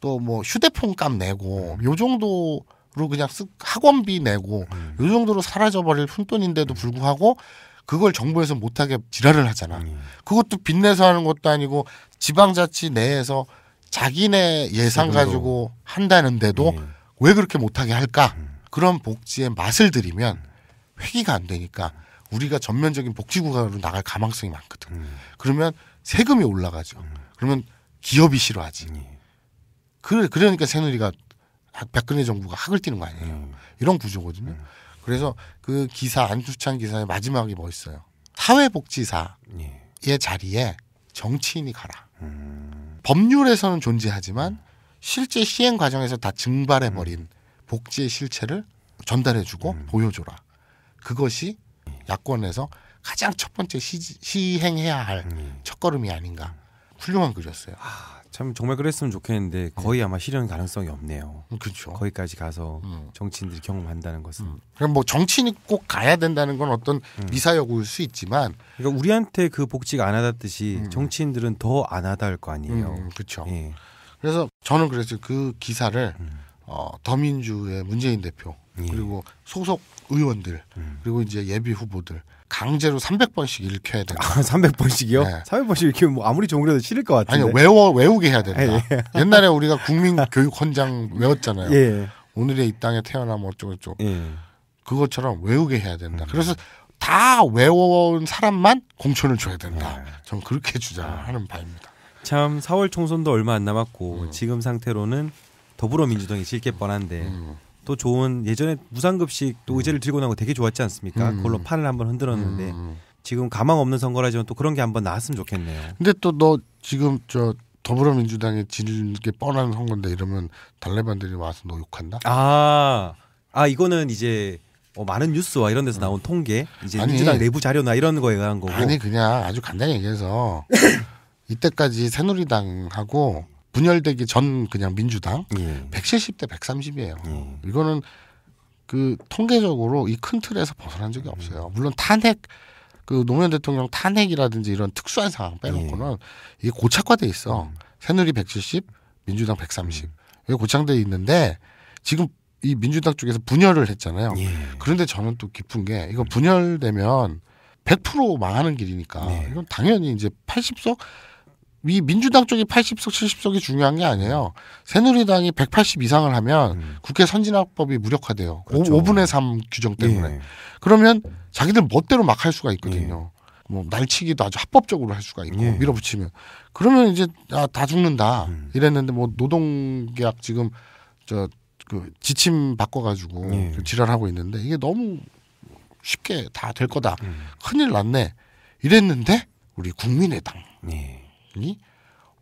또뭐 휴대폰 값 내고 음. 요 정도 로 그냥 쓱 학원비 내고 음. 요 정도로 사라져버릴 푼돈인데도 음. 불구하고 그걸 정부에서 못하게 지랄을 하잖아. 음. 그것도 빚내서 하는 것도 아니고 지방자치 내에서 자기네 예산 가지고 한다는데도 네. 왜 그렇게 못하게 할까? 그런 복지의 맛을 들이면 회기가 안 되니까 우리가 전면적인 복지 구간으로 나갈 가망성이 많거든. 음. 그러면 세금이 올라가죠. 음. 그러면 기업이 싫어하지. 그 그러니까 새누리가 박근혜 정부가 학을 띠는 거 아니에요. 음. 이런 구조거든요. 그래서 그 기사 안주찬 기사의 마지막이 멋있어요. 뭐 사회복지사의 예. 자리에 정치인이 가라. 법률에서는 존재하지만 실제 시행 과정에서 다 증발해 버린 음. 복지의 실체를 전달해주고 음. 보여줘라. 그것이 야권에서 가장 첫 번째 시, 시 행해야 할 음. 첫걸음이 아닌가. 훌륭한 글이었어요. 아. 참 정말 그랬으면 좋겠는데 네. 거의 아마 실현 가능성이 없네요. 음, 그렇죠. 거기까지 가서 음. 정치인들이 경험한다는 것은. 음. 그럼 뭐 정치인이 꼭 가야 된다는 건 어떤 음. 미사여구일 수 있지만. 그러니까 우리한테 그 복지가 안 하다듯이 음. 정치인들은 더 안 하다 할 거 아니에요. 그렇죠. 예. 그래서 저는 그래서 그 기사를 어, 더민주의 문재인 대표 예. 그리고 소속 의원들 그리고 이제 예비 후보들 강제로 300번씩 읽혀야 돼다 300번씩이요? 아, 네. 300번씩 읽히면 뭐 아무리 종이라도 싫을 것 같은데. 아니 외워 외우게 해야 된다. 예. 예. 옛날에 우리가 국민 교육 헌장 외웠잖아요. 예. 오늘의 이 땅에 태어나면 어쩌고저쩌고. 예. 그것처럼 외우게 해야 된다. 음. 그래서 다 외워온 사람만 공천을 줘야 된다. 네. 전 그렇게 주장하는 바입니다. 참 4월 총선도 얼마 안 남았고 음. 지금 상태로는 더불어민주당이 질 게 뻔한데 음. 또 좋은 예전에 무상급식 또 음. 의제를 들고 나온 거 되게 좋았지 않습니까? 음. 그걸로 판을 한번 흔들었는데 음. 지금 가망 없는 선거라지만 또 그런 게 한번 나왔으면 좋겠네요. 근데 또 너 지금 저 더불어민주당에 질게 뻔한 선거인데 이러면 달래반들이 와서 너 욕한다? 아, 아 이거는 이제 어, 많은 뉴스와 이런 데서 음. 나온 통계, 이제 아니, 민주당 내부 자료나 이런 거에 관한 거고. 아니 그냥 아주 간단히 얘기해서 이때까지 새누리당하고 분열되기 전 그냥 민주당 예. 170대 130이에요. 음. 이거는 그 통계적으로 이 큰 틀에서 벗어난 적이 없어요. 음. 물론 탄핵 그 노무현 대통령 탄핵이라든지 이런 특수한 상황 빼놓고는 예. 이게 고착화돼 있어. 음. 새누리 170, 민주당 130. 음. 이게 고착돼 있는데 지금 이 민주당 쪽에서 분열을 했잖아요. 예. 그런데 저는 또 깊은 게 이거 음. 분열되면 100% 망하는 길이니까 네. 이건 당연히 이제 80석 이 민주당 쪽이 80석, 70석이 중요한 게 아니에요. 새누리당이 180 이상을 하면 음. 국회 선진화법이 무력화돼요. 그렇죠. 5, 분의3 규정 때문에. 예. 그러면 자기들 멋대로 막 할 수가 있거든요. 예. 뭐 날치기도 아주 합법적으로 할 수가 있고 예. 밀어붙이면 그러면 이제 아, 다 죽는다 음. 이랬는데 뭐 노동계약 지금 저그 지침 바꿔가지고 질환하고 예. 그 있는데 이게 너무 쉽게 다 될 거다 음. 큰일 났네 이랬는데 우리 국민의당. 예. 봤더니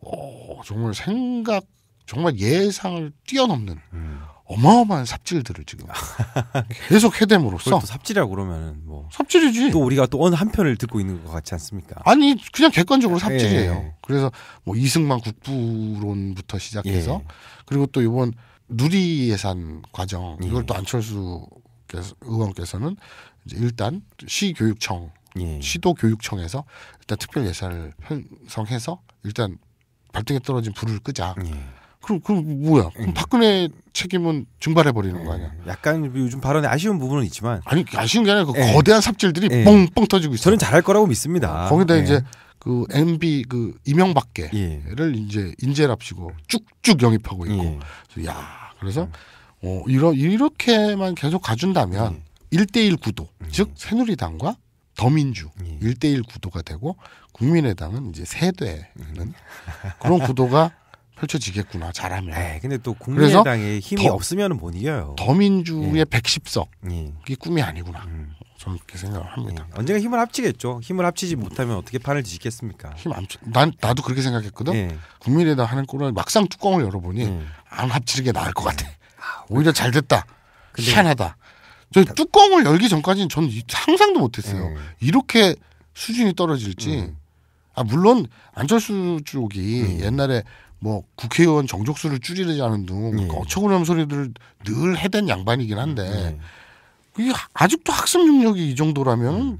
오, 어, 정말 생각 정말 예상을 뛰어넘는 음. 어마어마한 삽질들을 지금 계속 해됨으로써 삽질이라고 그러면 은뭐 삽질이지 또 우리가 또 어느 한편을 듣고 있는 것 같지 않습니까? 아니 그냥 객관적으로 예. 삽질이에요. 예. 그래서 뭐 이승만 국부론부터 시작해서 예. 그리고 또 이번 누리 예산 과정 이걸 예. 또 안철수 의원께서는 이제 일단 시교육청 예. 시도 교육청에서 일단 특별 예산을 편성해서 일단 발등에 떨어진 불을 끄자. 예. 그럼 그럼 뭐야? 그럼 음. 박근혜 책임은 증발해 버리는 거 아니야? 예. 약간 요즘 발언에 아쉬운 부분은 있지만 아니 아쉬운 게 아니라 그 예. 거대한 삽질들이 예. 뻥뻥 터지고 있어요. 저는 잘할 거라고 믿습니다. 거기다 예. 이제 그 MB 그 이명박계를 예. 이제 인재랍시고 쭉쭉 영입하고 있고 예. 그래서 야 그래서 어 이러 이렇게만 계속 가준다면 일대일 구도 음. 즉 새누리당과 더민주 1대1 예. 구도가 되고 국민의당은 이제 세대는 그런 구도가 펼쳐지겠구나 잘하면. 네, 근데 또 국민의당에 힘이 없으면 못 이겨요. 더민주의 예. 110석 이게 예. 꿈이 아니구나. 음. 저는 그렇게 생각합니다. 예. 언젠가 힘을 합치겠죠. 힘을 합치지 못하면 어떻게 판을 뒤겠습니까힘 안, 난 나도 그렇게 생각했거든. 예. 국민의당 하는 꼴은 막상 뚜껑을 열어보니 예. 안 합치는 게 나을 것 같아. 아, 오히려 잘 됐다. 희한하다. 저 뚜껑을 열기 전까지는 저는 상상도 못했어요. 음. 이렇게 수준이 떨어질지. 음. 아 물론 안철수 쪽이 음. 옛날에 뭐 국회의원 정족수를 줄이려는 등 그 어처구니없는 소리들을 늘 해댄 양반이긴 한데 이게 아직도 학습 능력이 이 정도라면 음.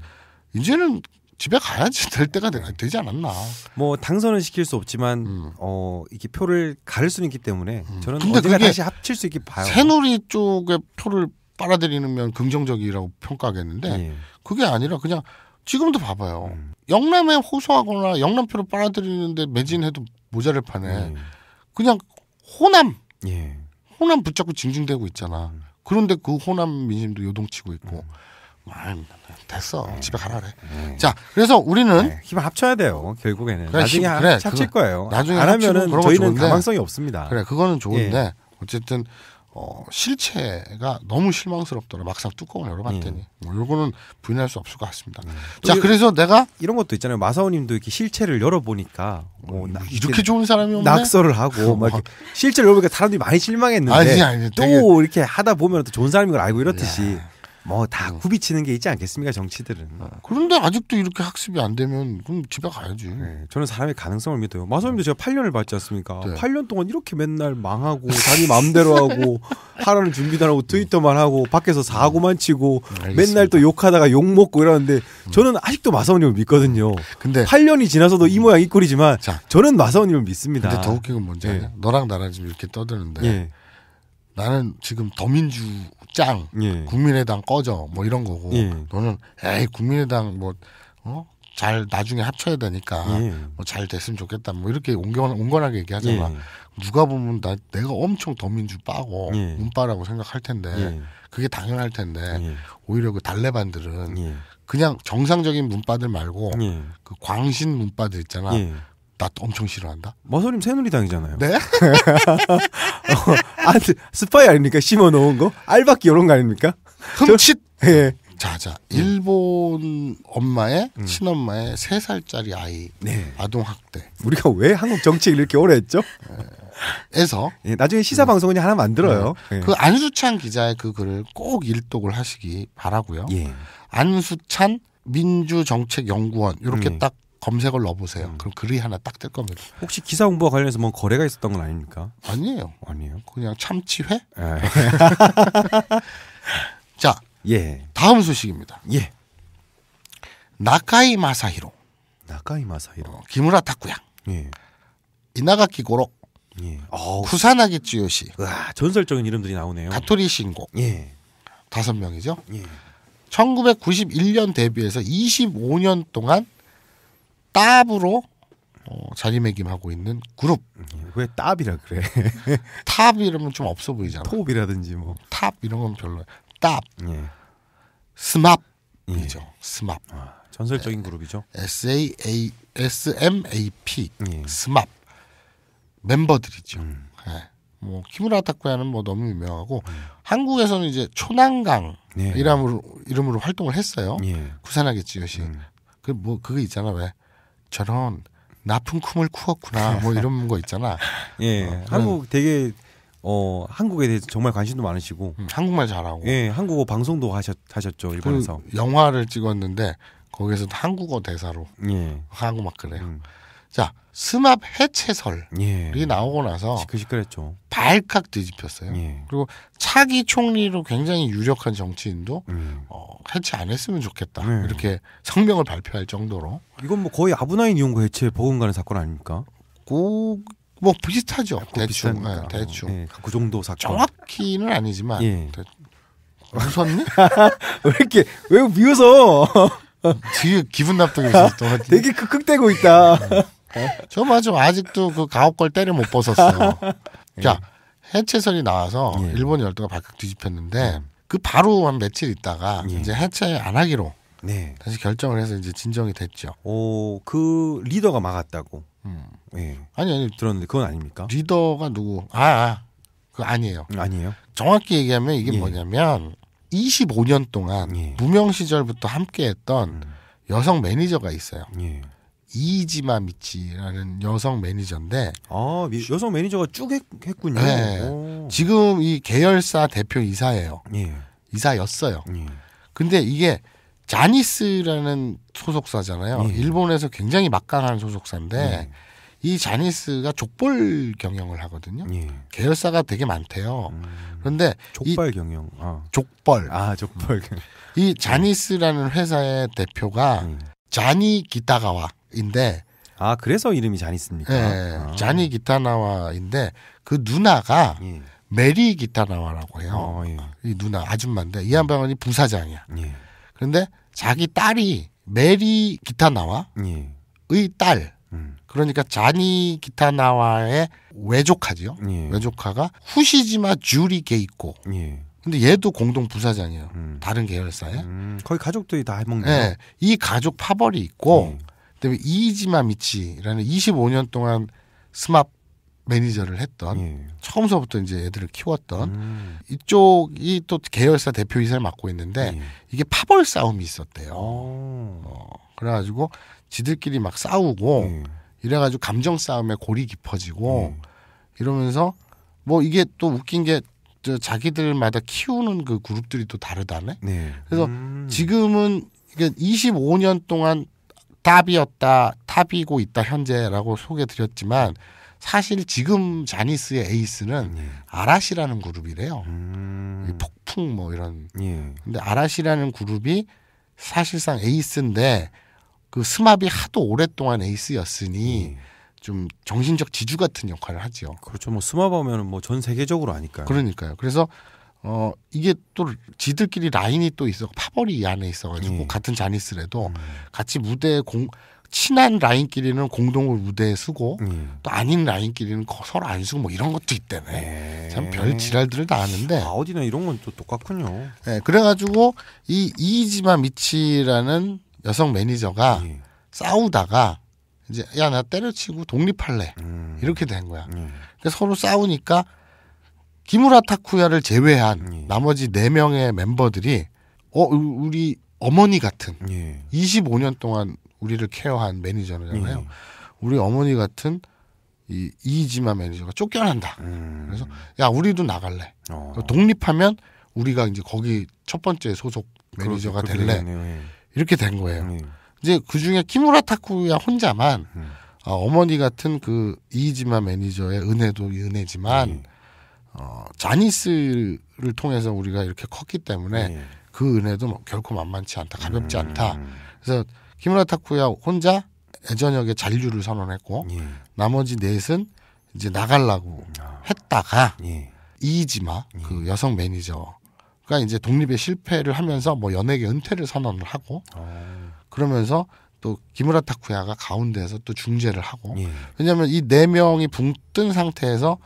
이제는 집에 가야지 될 때가 되, 지 않았나. 뭐 당선을 시킬 수 없지만 음. 어 이렇게 표를 가를 수는 있기 때문에 음. 저는 언제 다시 합칠 수 있게 봐요. 새누리 쪽의 표를 빨아들이는 면 긍정적이라고 평가하겠는데 예. 그게 아니라 그냥 지금도 봐봐요. 음. 영남에 호소하거나 영남표로 빨아들이는데 매진해도 모자를 파네. 예. 그냥 호남, 예. 호남 붙잡고 징징대고 있잖아. 음. 그런데 그 호남 민심도 요동치고 있고. 음. 아, 됐어. 예. 집에 가라 그래. 네. 예. 자, 그래서 우리는 네, 힘 합쳐야 돼요. 결국에는 그래, 나중에 그래, 합칠 그거, 거예요. 나중에 안 하면은 저희는 좋은데, 가망성이 없습니다. 그래, 그거는 좋은데 예. 어쨌든 어, 실체가 너무 실망스럽더라. 막상 뚜껑을 열어봤더니 예. 뭐 요거는 부인할 수 없을 것 같습니다. 예. 자, 그래서 내가 이런 것도 있잖아요. 마사오님도 이렇게 실체를 열어보니까 뭐 낙, 음, 이렇게 좋은 사람이 없네? 낙서를 하고 막 실제로 열어보니까 사람들이 많이 실망했는데 아니, 아니, 되게... 또 이렇게 하다 보면 또 좋은 사람인 걸 알고 이렇듯이. 예. 뭐다 음. 구비치는 게 있지 않겠습니까 정치들은. 네. 그런데 아직도 이렇게 학습이 안 되면 그럼 집에 가야지. 네, 저는 사람의 가능성을 믿어요. 마소님도 네. 제가 8년을 봤지 않습니까? 네. 8년 동안 이렇게 맨날 망하고 자기 마음대로 하고 하라는 준비도 안 하고 트위터만 하고 밖에서 사고만 치고 네, 알 맨날 또 욕하다가 욕 먹고 이러는데 음. 저는 아직도 마사오님을 믿거든요. 근데 8년이 지나서도 이 모양 이 꼴이지만 저는 마사오님을 믿습니다. 근데 더 웃긴 건 뭔지 알아요? 네. 너랑 나랑 지금 이렇게 떠드는데 예. 나는 지금 더민주 짱 예. 국민의당 꺼져 뭐 이런 거고 예. 너는 에이 국민의당 뭐 어? 잘 나중에 합쳐야 되니까 예. 뭐잘 됐으면 좋겠다 뭐 이렇게 온건, 온건하게 얘기하잖아 예. 누가 보면 나 내가 엄청 더민주 빠고 예. 운빠라고 생각할 텐데 예. 그게 당연할 텐데 오히려 그 달래반들은 그냥 정상적인 문바들 말고 그 광신 문바들 있잖아 나 엄청 싫어한다. 머서님 새누리당이잖아요. 네? 어, 아, 스파이 아닙니까? 심어 놓은 거? 알바기 이런 거 아닙니까? 흠칫. 저, 예. 자, 자. 일본 엄마의 음. 친엄마의 세 살짜리 아이 네. 아동 학대. 우리가 왜 한국 정책 이렇게 오래 했죠? 에서 예, 나중에 시사 음. 방송 그냥 하나 만들어요. 네. 예. 그 안수찬 기자의 그 글을 꼭 일독을 하시기 바라고요. 예. 안수찬 민주정책연구원 이렇게 음. 딱 검색을 넣어보세요. 음. 그럼 글이 하나 딱 뜰 겁니다. 혹시 기사 공부와 관련해서 뭔 거래가 있었던 건 아닙니까? 아니에요. 아니에요. 그냥 참치회? 예. 자, 예. 다음 소식입니다. 예. 나카이 마사히로. 나카이 마사히로. 어, 기무라 타쿠야. 예. 이나가키 고로. 예. 쿠산하기 쯔요시. 와, 전설적인 이름들이 나오네요. 가토리 신곡 예. 다섯 명이죠. 예. 1991년 데뷔해서 25년 동안 탑으로 어, 자리매김하고 있는 그룹. 왜 탑이라 그래? 탑 이러면 좀 없어 보이잖아. 톱이라든지 뭐. 탑 이런 건 별로. 탑. 예. 스맙이죠. 예. 스맙. 아, 전설적인 네. 그룹이죠. S A A S M A P 예. 스맙 멤버들이죠. 음. 네. 뭐 키무라 타쿠야는 뭐 너무 유명하고 음. 한국에서는 이제 초난강 예. 이름으로 이름으로 활동을 했어요. 예. 구산하겠지 요시. 음. 그뭐 그거 있잖아 왜 저런 나쁜 꿈을꾸었구나뭐 이런 거 있잖아. 예, 어, 한국 되게 어 한국에 대해서 정말 관심도 많으시고 음, 한국말 잘하고 예 한국어 방송도 하셨 하셨죠 그 일본에서 그 영화를 찍었는데 거기서 한국어 대사로 예. 하고 막 그래요. 음. 자 스맙 해체설이 예. 나오고 나서 시끌시끌했죠. 발칵 뒤집혔어요. 예. 그리고 차기 총리로 굉장히 유력한 정치인도 음. 어, 해체 안 했으면 좋겠다 음. 이렇게 성명을 발표할 정도로 이건 뭐 거의 아브나인 이용구 해체 버금가는 사건 아닙니까? 꼭 뭐 비슷하죠. 대충 네, 대충 네, 그 정도 사건 정확히는 아니지만 예. 대... 웃었니? 왜 이렇게 왜 미워서? 되게 기분 나쁘게 있었어. 되게 흑흑대고 있다. 네. 저 맞아. 아직도 그 가업 걸 때를 못 벗었어. 요 자, 해체설이 나와서 예. 일본 열도가 발칵 뒤집혔는데 예. 그 바로 한 며칠 있다가 예. 이제 해체 안 하기로 네. 다시 결정을 해서 이제 진정이 됐죠. 오, 그 리더가 막았다고. 음. 예. 아니 아니 들었는데 그건 아닙니까? 리더가 누구? 아, 아. 그 아니에요. 아니에요. 정확히 얘기하면 이게 예. 뭐냐면 25년 동안 예. 무명 시절부터 함께했던 음. 여성 매니저가 있어요. 예. 이지마 미치라는 여성 매니저인데 아 여성 매니저가 쭉 했, 군요 네. 지금 이 계열사 대표 이사예요. 예. 이사였어요. 예. 근데 이게 자니스라는 소속사잖아요. 예. 일본에서 굉장히 막강한 소속사인데 예. 이 자니스가 족벌 경영을 하거든요. 예. 계열사가 되게 많대요. 음, 그런데 족벌 경영. 아. 족벌. 아 족벌. 이 자니스라는 회사의 대표가 예. 자니 기타가와 누나인데 아 그래서 이름이 잔이스입니까? 네, 아. 자니 기타나와인데 그 누나가 예. 메리 기타나와라고 해요. 어, 예. 이 누나 아줌마인데 이 양반이 부사장이야. 예. 그런데 자기 딸이 메리 기타나와의 예. 딸. 음. 그러니까 자니 기타나와의 외조카죠요 예. 외조카가 후시지마 주리 게이코. 근데 얘도 공동 부사장이에요. 음. 다른 계열사에. 음. 거의 가족들이 다 해먹는. 네, 이 가족 파벌이 있고 그다에 이지마 미치라는 25년 동안 스맙 매니저를 했던 예. 처음서부터 이제 애들을 키웠던 음. 이쪽이 또 계열사 대표 이사를 맡고 있는데 예. 이게 파벌 싸움이 있었대요. 어, 어 그래가지고 지들끼리 막 싸우고 예. 이래가지고 감정 싸움에 골이 깊어지고 예. 이러면서 뭐 이게 또 웃긴 게 자기들마다 키우는 그 그룹들이 또 다르다네. 네. 그래서 음. 지금은 그러니까 25년 동안 탑이었다, 탑이고 있다 현재라고 소개드렸지만 사실 지금 자니스의 에이스는 예. 아라시라는 그룹이래요. 음. 폭풍 뭐 이런. 예. 근데 아라시라는 그룹이 사실상 에이스인데 그스마비 하도 오랫동안 에이스였으니 예. 좀 정신적 지주 같은 역할을 하죠. 그렇죠. 뭐 스마바면은 뭐 전 세계적으로 아니까요. 그러니까요. 그래서 어 이게 또 지들끼리 라인이 또 있어 파벌이 이 안에 있어가지고 음. 같은 자니스래도 음. 같이 무대에 공 친한 라인끼리는 공동을 무대에 쓰고 음. 또 아닌 라인끼리는 서로 안 쓰고 뭐 이런 것도 있대네. 예. 참별 지랄들을 다 하는데. 아 어디나 이런 건 또 똑같군요. 네, 그래가지고 이 이지마 미치라는 여성 매니저가 예. 싸우다가 이제 야 나 때려치고 독립할래 음. 이렇게 된 거야. 음. 그 서로 싸우니까 기무라 타쿠야를 제외한 예. 나머지 네명의 멤버들이 어 우리 어머니 같은 예. 25년 동안 우리를 케어한 매니저잖아요. 예. 우리 어머니 같은 이 이지마 매니저가 쫓겨난다. 음. 그래서 야 우리도 나갈래. 어. 독립하면 우리가 이제 거기 첫 번째 소속 매니저가 그렇죠. 될래. 예. 이렇게 된 거예요. 예. 이제 그 중에 키무라 타쿠야 혼자만 음. 어, 어머니 같은 그 이지마 매니저의 은혜도 은혜지만 예. 어, 자니스를 통해서 우리가 이렇게 컸기 때문에 네. 그 은혜도 뭐 결코 만만치 않다, 가볍지 음. 않다. 그래서 키무라 타쿠야 혼자 애전녁에 잔류를 선언했고 예. 나머지 넷은 이제 나가려고 아. 했다가 예. 이지마 예. 그 여성 매니저가 이제 독립에 실패를 하면서 뭐 연예계 은퇴를 선언을 하고 아. 그러면서 또 기무라 타쿠야가 가운데에서 또 중재를 하고 예. 왜냐하면 이 네 명이 붕 뜬 상태에서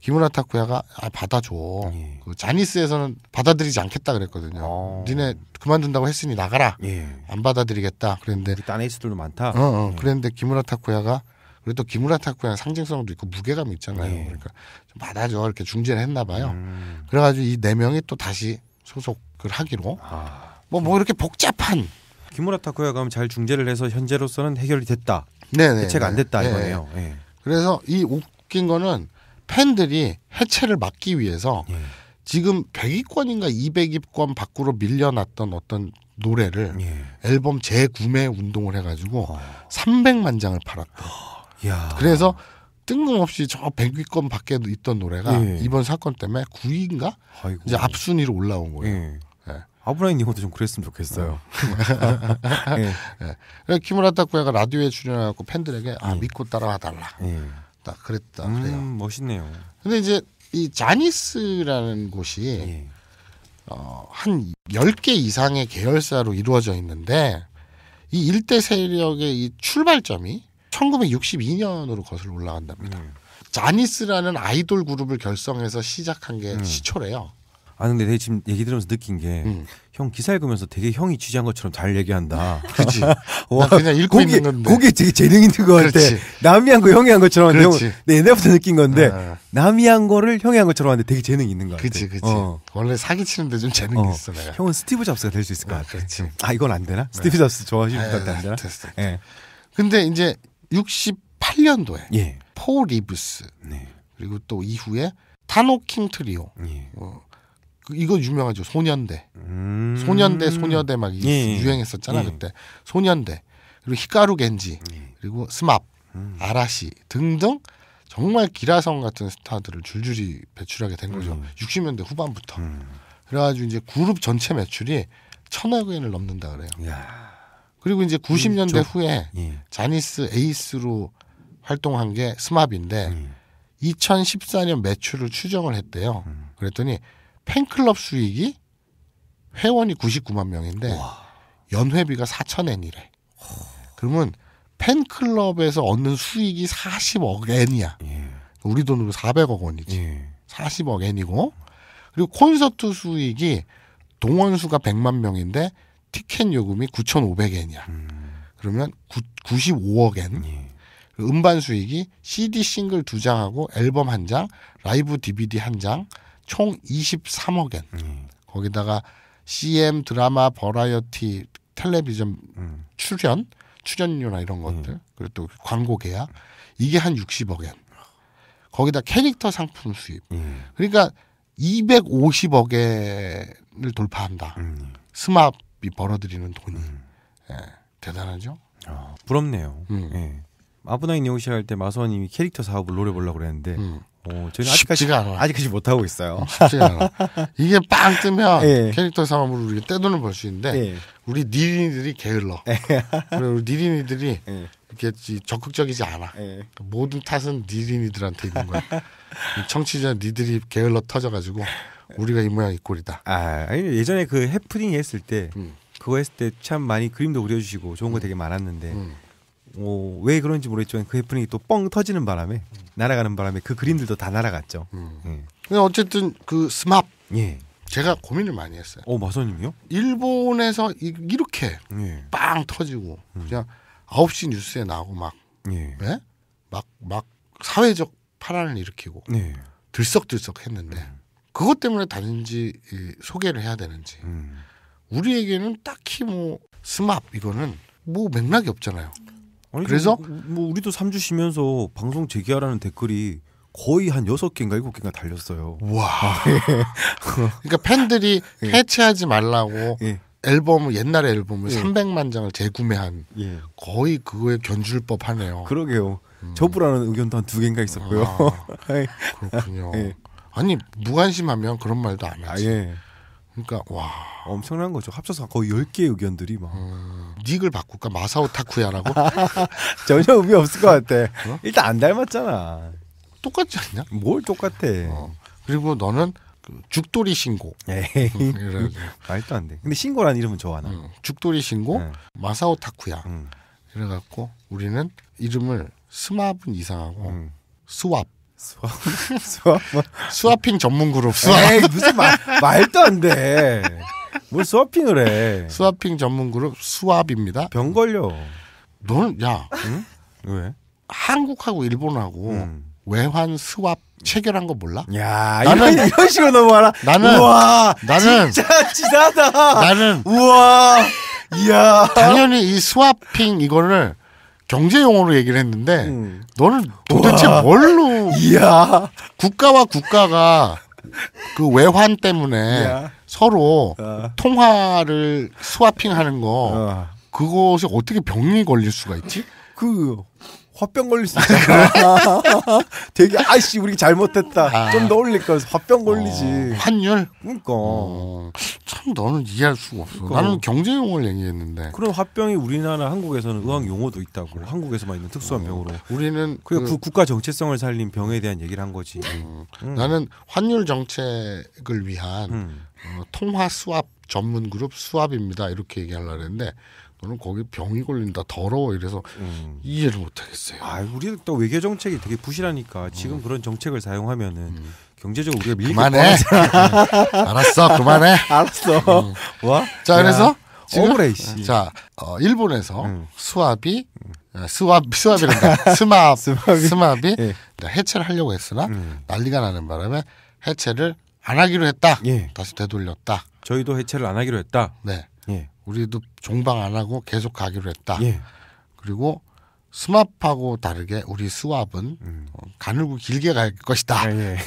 기무라 타쿠야가 아, 받아줘. 예. 그 자니스에서는 받아들이지 않겠다 그랬거든요. 어. 니네 그만둔다고 했으니 나가라. 예. 안 받아들이겠다. 그랬는데 딴 에이스들도 많다. 어, 어. 예. 그랬는데 기무라 타쿠야가 그래도 기무라 타쿠야 상징성도 있고 무게감이 있잖아요. 예. 그러니까 좀 받아줘 이렇게 중재를 했나 봐요. 음. 그래가지고 이 네 명이 또 다시 소속을 하기로. 아. 뭐, 뭐 이렇게 복잡한. 기무라 타쿠야가 잘 중재를 해서 현재로서는 해결이 됐다. 네네. 해체가 네, 네. 안 됐다 네. 이거네요. 네 그래서 이 웃긴 거는 팬들이 해체를 막기 위해서 예. 지금 100위권인가 200위권 밖으로 밀려났던 어떤 노래를 예. 앨범 재구매 운동을 해가지고 어. 아. 300만 장을 팔았대. 그래서 뜬금없이 저 100위권 밖에 있던 노래가 예. 이번 사건 때문에 9위인가 아이고. 이제 앞순위로 올라온 거예요. 예. 예. 아브라인 이것도 좀 그랬으면 좋겠어요. 예. 예. 그 키무라 타쿠야가 라디오에 출연해갖고 팬들에게 아 예. 믿고 따라와 달라. 있었다. 그랬다. 음, 그래요. 멋있네요. 근데 이제 이 자니스라는 곳이 예. 어, 한열 개 이상의 계열사로 이루어져 있는데 이 일대 세력의 이 출발점이 1962년으로 거슬러 올라간답니다. 음. 자니스라는 아이돌 그룹을 결성해서 시작한 게 음. 시초래요. 아 근데 되게 지금 얘기 들으면서 느낀 게형 음. 기사 읽으면서 되게 형이 취재한 것처럼 잘 얘기한다. 그렇지. 와 그냥 읽고 있는 건데. 그게 되게 재능 있는 거 같아. 남이 한 거 형이 한 것처럼 형, 그렇내 옛날부터 느낀 건데 아. 남이 한 거를 형이 한 것처럼 하는데 되게 재능 있는 거 같아. 그지그지 어. 원래 사기 치는데 좀 재능 이 어. 있어 내가. 형은 스티브 잡스가 될 수 있을 것 아, 같아. 그렇지. 음. 아 이건 안 되나? 네. 스티브 잡스 좋아하시는 것 같아 안 되나? 됐어. 예. 근데 이제 68년도에 예. 포 리브스 네. 그리고 또 이후에 타노 킹 트리오 예. 어, 이거 유명하죠. 소년대. 음... 소년대, 소녀대 막 예, 예. 유행했었잖아, 예. 그때. 소년대. 그리고 히카루 겐지. 예. 그리고 스맙, 음... 아라시 등등 정말 기라성 같은 스타들을 줄줄이 배출하게 된 거죠. 음. 60년대 후반부터. 음. 그래가지고 이제 그룹 전체 매출이 천억 엔을 넘는다 그래요. 야. 그리고 이제 90년대 저... 후에 예. 자니스 에이스로 활동한 게 스맙인데 2014년 음. 매출을 추정을 했대요. 음. 그랬더니 팬클럽 수익이 회원이 99만 명인데 와. 연회비가 4천 엔이래. 그러면 팬클럽에서 얻는 수익이 40억 엔이야. 예. 우리 돈으로 400억 원이지. 예. 40억 엔이고 그리고 콘서트 수익이 동원 수가 100만 명인데 티켓 요금이 9,500엔이야. 음. 그러면 구, 95억 엔. 예. 음반 수익이 CD 싱글 두 장하고 앨범 한 장, 라이브 DVD 한 장, 총 23억엔. 음. 거기다가 CM 드라마 버라이어티 텔레비전 음. 출연 출연료나 이런 것들 음. 그리고 또 광고 계약 이게 한 60억엔. 거기다 캐릭터 상품 수입. 음. 그러니까 250억엔을 돌파한다. 음. 스마비 벌어들이는 돈이 음. 예, 대단하죠. 아, 부럽네요. 예. 아브나인 네오시할 때 마선님이 캐릭터 사업을 노려보려고 그랬는데 음. 오, 어, 저희는 쉽지가 아직까지, 않아. 아직까지 못하고 있어요. 쉽지가 않아. 이게 빵 뜨면 예. 캐릭터 사업으로 우리가 떼돈을 벌수 있는데 예. 우리 니린이들이 게을러. 예. 그리고 우리 니린이들이 예. 이렇게 적극적이지 않아. 예. 모든 탓은 니린이들한테 있는 거야. 청취자 니들이 게을러 터져가지고 우리가 이 모양 이 꼴이다. 아, 아니, 예전에 그 해프닝 했을 때 음. 그거 했을 때 참 많이 그림도 그려주시고 좋은 거 음. 되게 많았는데 음. 어, 왜 그런지 모르겠지만 그 해프닝이 또 뻥 터지는 바람에 날아가는 바람에 그 그림들도 다 날아갔죠. 음. 예. 근데 어쨌든 그 스맙. 예. 제가 고민을 많이 했어요. 어 마선님이요? 일본에서 이, 렇게빵 예. 터지고 음. 그냥 9시 뉴스에 나오고 막 예. 네? 막, 막 사회적 파란을 일으키고 예. 들썩들썩 했는데 음. 그것 때문에 다른지 소개를 해야 되는지 음. 우리에게는 딱히 뭐 스맙 이거는 뭐 맥락이 없잖아요. 아니, 그래서 뭐, 뭐 우리도 3주 쉬면서 방송 재개하라는 댓글이 거의 한 6개인가 7개인가 달렸어요. 와. 아, 예. 그러니까 팬들이 예. 해체하지 말라고 예. 앨범옛날 앨범을 예. 300만 장을 재구매한 예. 거의 그거에 견줄 법하네요. 그러게요. 음. 저부라는 의견도 한 두 개인가 있었고요. 아, 그렇군요. 아니 무관심하면 그런 말도 안 하지. 아, 그러니까 와 엄청난 거죠. 합쳐서 거의 10개의 의견들이 막 음, 닉을 바꿀까 마사오 타쿠야라고 전혀 의미 없을 것 같아. 어? 일단 안 닮았잖아. 똑같지 않냐? 뭘 똑같아. 어. 그리고 너는 그 죽돌이 신고. 에이 이래가 말도 안 돼. 근데 신고란 이름은 좋아 나. 음, 죽돌이 신고 네. 마사오 타쿠야. 음. 그래갖고 우리는 이름을 스마브 이상하고 음. 스왑 수학 수화 수화핑 전문 그룹 수학 에이, 무슨 말 말도 안 돼. 뭘 수화핑을 해? 수화핑 전문 그룹 수압입니다. 병 걸려. 너는 야 응? 왜? 한국하고 일본하고 음. 외환 수합 체결한 거 몰라? 야 나는 이런, 이런 식으로 넘어가라. 나는 우와 나는 진짜 지사다. 나는 우와 이야 당연히 이수와핑 이거를 경제 용어로 얘기를 했는데 음. 너는 도대체 우와. 뭘로 이야. 국가와 국가가 그 외환 때문에 야 서로 어. 통화를 스와핑하는 거 어. 그것에 어떻게 병이 걸릴 수가 있지? 그 화병 걸릴 수 있잖아. 되게 아씨 우리 잘못했다. 아. 좀더 올릴 걸 화병 걸리지. 어, 환율? 그러니까. 어, 참 너는 이해할 수가 없어. 그러니까. 나는 경제 용어를 얘기했는데. 그런 화병이 우리나라 한국에서는 의학 용어도 있다고. 그래. 한국에서만 있는 특수한 어, 병으로. 우리는 그, 그 국가 정체성을 살린 병에 대한 얘기를 한 거지. 음. 음. 나는 환율 정책을 위한 음. 어, 통화 수합 전문 그룹 수합입니다. 이렇게 얘기하려고 했는데 너는 거기 병이 걸린다 더러워 이래서 음. 이해를 못하겠어요. 아, 우리 또 외교 정책이 되게 부실하니까 지금 어. 그런 정책을 사용하면은 음. 경제적으로 우리가 밀릴 그만해. 알았어, 그만해. 알았어. 음. 와. 자 그래서 오브레이 씨. 자 어, 일본에서 음. 수압이 음. 어, 수압 수압이란다. 스압 스마비. 스압이 예. 해체를 하려고 했으나 난리가 나는 바람에 해체를 안 하기로 했다. 예. 다시 되돌렸다. 저희도 해체를 안 하기로 했다. 네. 예. 우리도 종방 안 하고 계속 가기로 했다. 예. 그리고 스왑하고 마 다르게 우리 스왑은 음. 어, 가늘고 길게 갈 것이다. 아, 예, 예.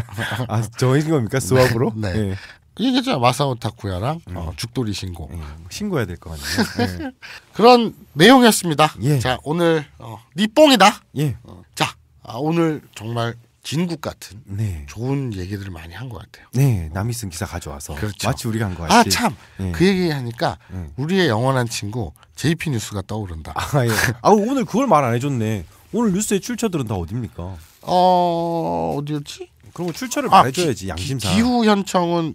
아, 저인 겁니까 스왑으로? 네. 네. 얘기했잖 예. 마사오 타쿠야랑 음. 어, 죽돌이 신고 예. 신고해야 될 것 같네요. 예. 그런 내용이었습니다. 예. 자 오늘 어, 니뽕이다. 예. 어, 자 아, 오늘 정말 진국 같은 네. 좋은 얘기들을 많이 한 것 같아요. 네, 남이 쓴 기사 가져와서 그렇죠. 마치 우리가 한거같아 참, 네. 그 얘기하니까 네. 우리의 영원한 친구 JP 뉴스가 떠오른다. 아, 예. 아 오늘 그걸 말 안 해줬네. 오늘 뉴스의 출처들은 다 어디입니까? 어 어디였지? 그런 출처를 아, 말해줘야지 양심상. 기후 현청은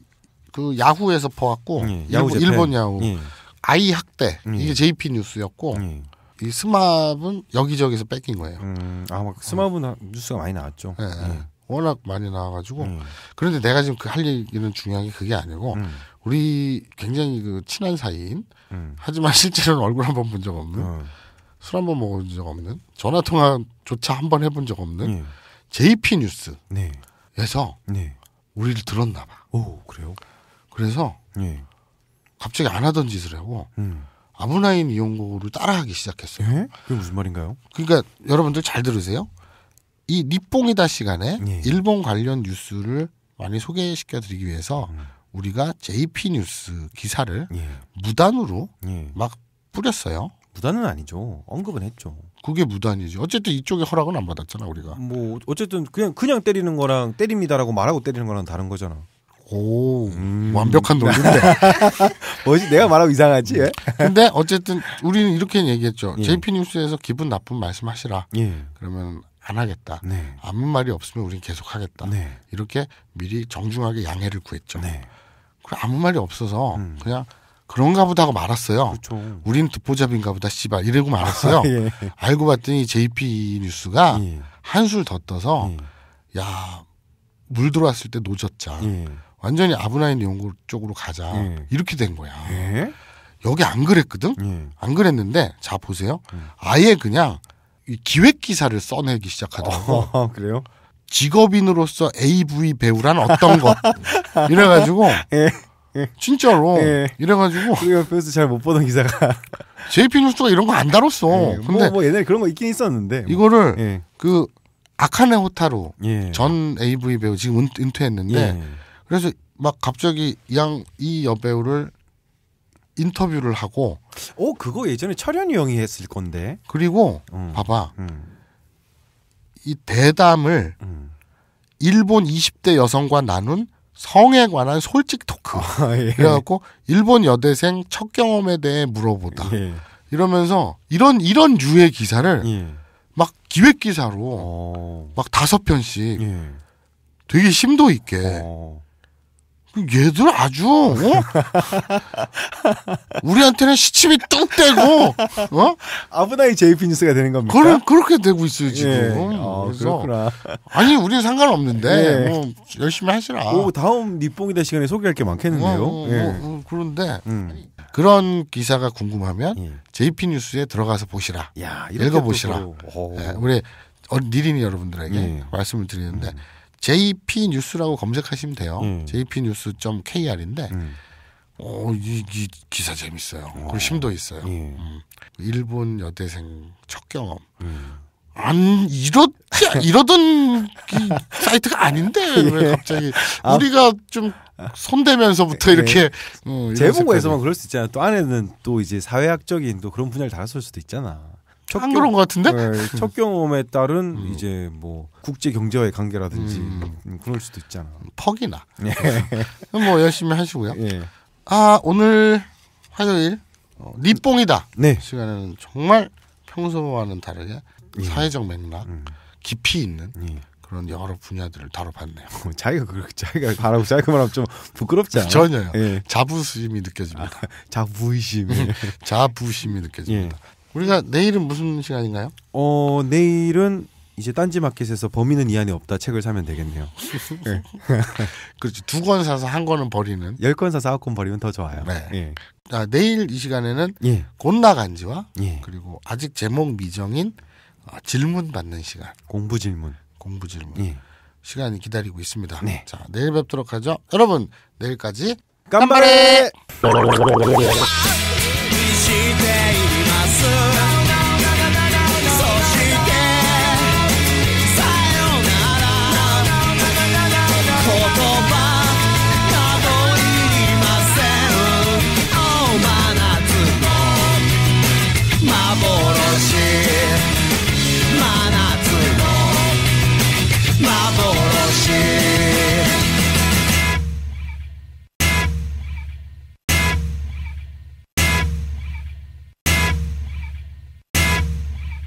그 야후에서 퍼왔고 예, 야후 일본, 일본, 야후 예. 아이 학대 예. 이게 JP 뉴스였고. 예. 이 스마브는 여기저기서 뺏긴 거예요. 음, 아막 스마브는 어. 뉴스가 많이 나왔죠. 네, 네. 워낙 많이 나와가지고 음. 그런데 내가 지금 그 할 얘기는 중요한 게 그게 아니고 음. 우리 굉장히 그 친한 사이인 음. 하지만 실제로는 얼굴 한번 본 적 없는 음. 술한번먹은적 없는 전화 통화조차 한번 해본 적 없는 JP 예. 뉴스에서 네. 네. 우리를 들었나 봐. 오 그래요? 그래서 예. 갑자기 안 하던 짓을 하고. 음. 아브나인 이용고를 따라하기 시작했어요. 예? 그게 무슨 말인가요? 그러니까 여러분들 잘 들으세요. 이 니뽕이다 시간에 예. 일본 관련 뉴스를 많이 소개시켜 드리기 위해서 음. 우리가 JP 뉴스 기사를 예. 무단으로 예. 막 뿌렸어요. 무단은 아니죠. 언급은 했죠. 그게 무단이지. 어쨌든 이쪽에 허락은 안 받았잖아 우리가. 뭐 어쨌든 그냥 그냥 때리는 거랑 때립니다라고 말하고 때리는 거랑 다른 거잖아. 오 음. 완벽한 논리인데 뭐지 내가 말하고 이상하지 음. 근데 어쨌든 우리는 이렇게 얘기했죠 예. JP 뉴스에서 기분 나쁜 말씀하시라 예. 그러면 안 하겠다 네. 아무 말이 없으면 우리는 계속 하겠다 네. 이렇게 미리 정중하게 양해를 구했죠 네. 그 아무 말이 없어서 음. 그냥 그런가 보다 하고 말았어요. 그렇죠. 우린 듣보잡인가 보다 씨발 이러고 말았어요. 예. 알고 봤더니 JP 뉴스가 예. 한술 더 떠서 예. 야물 들어왔을 때 노졌자. 예. 완전히 아브나인 연구 쪽으로 가자 예. 이렇게 된 거야. 예? 여기 안 그랬거든. 예. 안 그랬는데 자 보세요. 예. 아예 그냥 이 기획 기사를 써내기 시작하더라고. 어, 그래요? 직업인으로서 AV 배우란 어떤 것 이래가지고 예. 예. 진짜로 이래가지고 우리 옆에서 잘못 보던 기사가 JP 뉴스가 이런 거 안 다뤘어. 뭐, 근데 뭐, 뭐, 옛날에 그런 거 있긴 있었는데 뭐. 이거를 그 아카네 호타로 전 AV 배우 지금 은, 은퇴했는데. 그래서 막 갑자기 양 이 여배우를 인터뷰를 하고 어 그거 예전에 철현이 형이 했을 건데 그리고 음. 봐봐 음. 이 대담을 음. 일본 20대 여성과 나눈 성에 관한 솔직 토크 아, 예. 그래갖고 일본 여대생 첫 경험에 대해 물어보다 예. 이러면서 이런 이런 유의 기사를 예. 막 기획 기사로 어. 막 다섯 편씩 예. 되게 심도 있게 오. 어. 그 얘들 아주 어? 우리한테는 시침이 뚝 떼고 어? 아브나이 JP 뉴스가 되는 겁니다 그런 그렇게 되고 있어요 지금. 예. 어, 그렇구나. 아니 우리는 상관없는데 예. 뭐 열심히 하시라. 오 다음 니뽕이다 시간에 소개할 게 많겠는데요. 어, 어 뭐, 예. 어, 그런데 음. 그런 기사가 궁금하면 예. JP 뉴스에 들어가서 보시라. 야, 읽어보시라. 예, 우리 어린이 여러분들에게 예. 말씀을 드리는데. 음. JP 뉴스라고 검색하시면 돼요. 음. JP 뉴스.kr인데 음. 오, 어, 이, 이 기사 재밌어요. 오. 그리고 어. 심도 있어요. 예. 음. 일본 여대생 첫 경험. 음. 안이러 이러던 사이트가 아닌데 예. 왜 갑자기 아, 우리가 좀 손대면서부터 아. 예. 이렇게 어, 제목에서만 그럴 수 있잖아. 또 안에는 또 이제 사회학적인 또 그런 분야를 다뤘을 수도 있잖아. 안 그런 것 같은데? 네, 첫 경험에 따른 음. 이제 뭐 국제 경제와의 관계라든지 음. 뭐 음 그럴 수도 있잖아. 퍽이나. 예. 뭐 열심히 하시고요. 예. 아 오늘 화요일 어, 리뽕이다. 네. 시간에는 정말 평소와는 다르게 예. 사회적 맥락 음. 깊이 있는 예. 그런 여러 분야들을 다뤄봤네요. 어, 자기가 그렇게 자기가 바라고 자기가 말하면 좀 부끄럽지 않아요? 전혀요. 예. 자부심이 느껴집니다. 아, 자부심. 음. 자부심이 느껴집니다. 예. 우리가 내일은 무슨 시간인가요? 어 내일은 이제 딴지마켓에서 범인은 이 안에 없다 책을 사면 되겠네요. 네. 그렇죠. 두권 사서 한 권은 버리는. 열 권 사서 아홉 권 버리면 더 좋아요. 네. 예. 아, 내일 이 시간에는 예. 곤나간지와 예. 그리고 아직 제목 미정인 어, 질문 받는 시간. 공부 질문. 공부 질문. 예. 시간이 기다리고 있습니다. 네. 자 내일 뵙도록 하죠. 여러분 내일까지 깜바레. 깜바레! closer